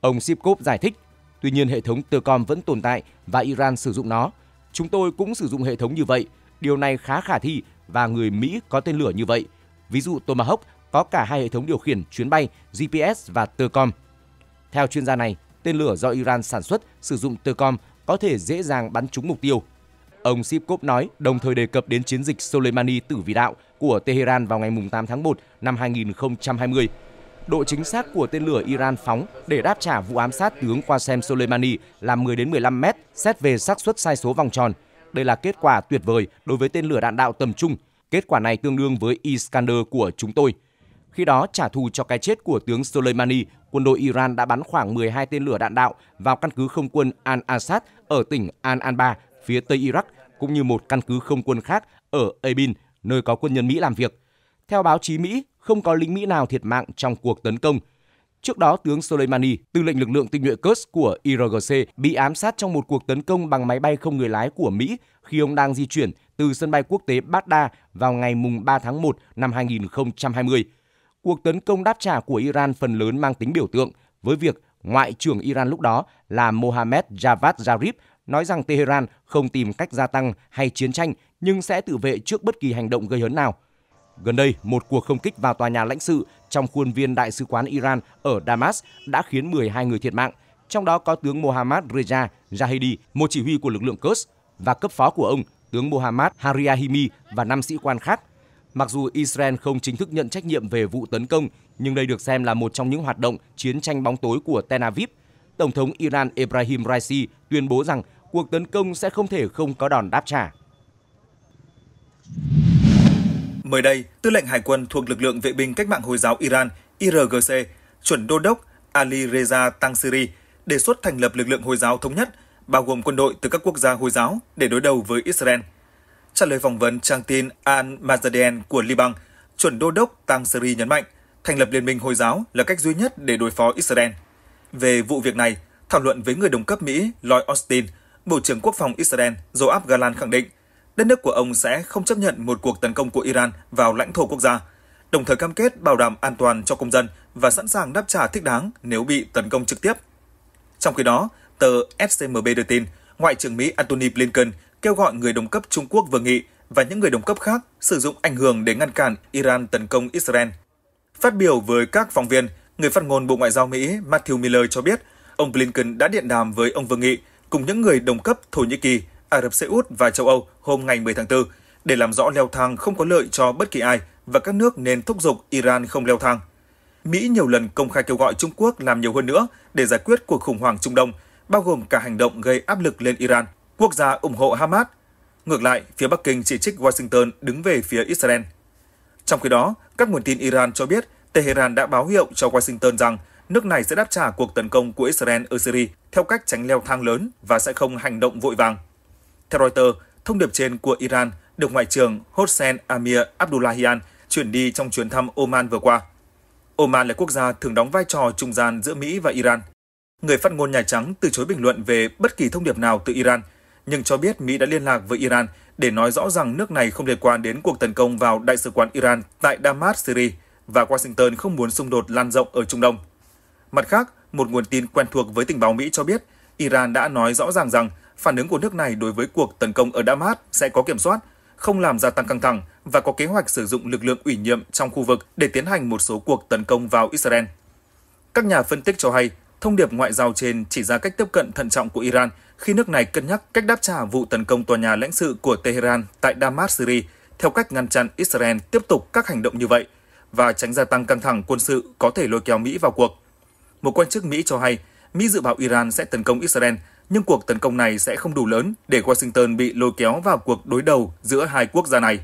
Ông Sipkov giải thích, tuy nhiên hệ thống TERCOM vẫn tồn tại và Iran sử dụng nó. Chúng tôi cũng sử dụng hệ thống như vậy, điều này khá khả thi và người Mỹ có tên lửa như vậy – ví dụ Tomahawk có cả hai hệ thống điều khiển chuyến bay GPS và TERCOM. Theo chuyên gia này, tên lửa do Iran sản xuất sử dụng TERCOM có thể dễ dàng bắn trúng mục tiêu. Ông Sipkov nói, đồng thời đề cập đến chiến dịch Soleimani tử vì đạo của Tehran vào ngày 8 tháng 1 năm 2020. Độ chính xác của tên lửa Iran phóng để đáp trả vụ ám sát tướng Qasem Soleimani là 10 đến 15 mét xét về xác suất sai số vòng tròn. Đây là kết quả tuyệt vời đối với tên lửa đạn đạo tầm trung Kết quả này tương đương với Iskander của chúng tôi. Khi đó, trả thù cho cái chết của tướng Soleimani, quân đội Iran đã bắn khoảng 12 tên lửa đạn đạo vào căn cứ không quân Al-Assad ở tỉnh Al-Anba, phía tây Iraq, cũng như một căn cứ không quân khác ở Abin, nơi có quân nhân Mỹ làm việc. Theo báo chí Mỹ, không có lính Mỹ nào thiệt mạng trong cuộc tấn công – Trước đó, tướng Soleimani, tư lệnh lực lượng tinh nhuệ Quds của IRGC, bị ám sát trong một cuộc tấn công bằng máy bay không người lái của Mỹ khi ông đang di chuyển từ sân bay quốc tế Baghdad vào ngày 3 tháng 1 năm 2020. Cuộc tấn công đáp trả của Iran phần lớn mang tính biểu tượng với việc Ngoại trưởng Iran lúc đó là Mohammad Javad Zarif nói rằng Tehran không tìm cách gia tăng hay chiến tranh nhưng sẽ tự vệ trước bất kỳ hành động gây hấn nào – Gần đây, một cuộc không kích vào tòa nhà lãnh sự trong khuôn viên Đại sứ quán Iran ở Damas đã khiến 12 người thiệt mạng, trong đó có tướng Mohammad Reza Jahedi, một chỉ huy của lực lượng Quds, và cấp phó của ông, tướng Mohammad Hariahimi và năm sĩ quan khác. Mặc dù Israel không chính thức nhận trách nhiệm về vụ tấn công, nhưng đây được xem là một trong những hoạt động chiến tranh bóng tối của Tel Aviv. Tổng thống Iran Ebrahim Raisi tuyên bố rằng cuộc tấn công sẽ không thể không có đòn đáp trả. Mới đây, Tư lệnh Hải quân thuộc lực lượng vệ binh cách mạng Hồi giáo Iran IRGC, chuẩn đô đốc Ali Reza Tangsiri đề xuất thành lập lực lượng Hồi giáo thống nhất, bao gồm quân đội từ các quốc gia Hồi giáo để đối đầu với Israel. Trả lời phỏng vấn trang tin Al-Mazadeen của Liban, chuẩn đô đốc Tangsiri nhấn mạnh, thành lập liên minh Hồi giáo là cách duy nhất để đối phó Israel. Về vụ việc này, thảo luận với người đồng cấp Mỹ Lloyd Austin, Bộ trưởng Quốc phòng Israel Joab Galan khẳng định đất nước của ông sẽ không chấp nhận một cuộc tấn công của Iran vào lãnh thổ quốc gia, đồng thời cam kết bảo đảm an toàn cho công dân và sẵn sàng đáp trả thích đáng nếu bị tấn công trực tiếp. Trong khi đó, tờ FCMB đưa tin, Ngoại trưởng Mỹ Antony Blinken kêu gọi người đồng cấp Trung Quốc Vương Nghị và những người đồng cấp khác sử dụng ảnh hưởng để ngăn cản Iran tấn công Israel. Phát biểu với các phóng viên, người phát ngôn Bộ Ngoại giao Mỹ Matthew Miller cho biết, ông Blinken đã điện đàm với ông Vương Nghị cùng những người đồng cấp Thổ Nhĩ Kỳ Ả Rập Xê Út và châu Âu hôm ngày 10 tháng 4 để làm rõ leo thang không có lợi cho bất kỳ ai và các nước nên thúc giục Iran không leo thang. Mỹ nhiều lần công khai kêu gọi Trung Quốc làm nhiều hơn nữa để giải quyết cuộc khủng hoảng Trung Đông, bao gồm cả hành động gây áp lực lên Iran, quốc gia ủng hộ Hamas. Ngược lại, phía Bắc Kinh chỉ trích Washington đứng về phía Israel. Trong khi đó, các nguồn tin Iran cho biết Tehran đã báo hiệu cho Washington rằng nước này sẽ đáp trả cuộc tấn công của Israel ở Syria theo cách tránh leo thang lớn và sẽ không hành động vội vàng. Theo Reuters, thông điệp trên của Iran được Ngoại trưởng Hossein Amir Abdullahian chuyển đi trong chuyến thăm Oman vừa qua. Oman là quốc gia thường đóng vai trò trung gian giữa Mỹ và Iran. Người phát ngôn Nhà Trắng từ chối bình luận về bất kỳ thông điệp nào từ Iran, nhưng cho biết Mỹ đã liên lạc với Iran để nói rõ rằng nước này không liên quan đến cuộc tấn công vào đại sứ quán Iran tại Damas, Syria và Washington không muốn xung đột lan rộng ở Trung Đông. Mặt khác, một nguồn tin quen thuộc với tình báo Mỹ cho biết Iran đã nói rõ ràng rằng phản ứng của nước này đối với cuộc tấn công ở Damas sẽ có kiểm soát, không làm gia tăng căng thẳng và có kế hoạch sử dụng lực lượng ủy nhiệm trong khu vực để tiến hành một số cuộc tấn công vào Israel. Các nhà phân tích cho hay, thông điệp ngoại giao trên chỉ ra cách tiếp cận thận trọng của Iran khi nước này cân nhắc cách đáp trả vụ tấn công tòa nhà lãnh sự của Tehran tại Damas, Syria theo cách ngăn chặn Israel tiếp tục các hành động như vậy và tránh gia tăng căng thẳng quân sự có thể lôi kéo Mỹ vào cuộc. Một quan chức Mỹ cho hay, Mỹ dự báo Iran sẽ tấn công Israel nhưng cuộc tấn công này sẽ không đủ lớn để Washington bị lôi kéo vào cuộc đối đầu giữa hai quốc gia này.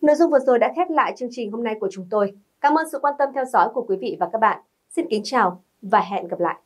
Nội dung vừa rồi đã khép lại chương trình hôm nay của chúng tôi. Cảm ơn sự quan tâm theo dõi của quý vị và các bạn. Xin kính chào và hẹn gặp lại.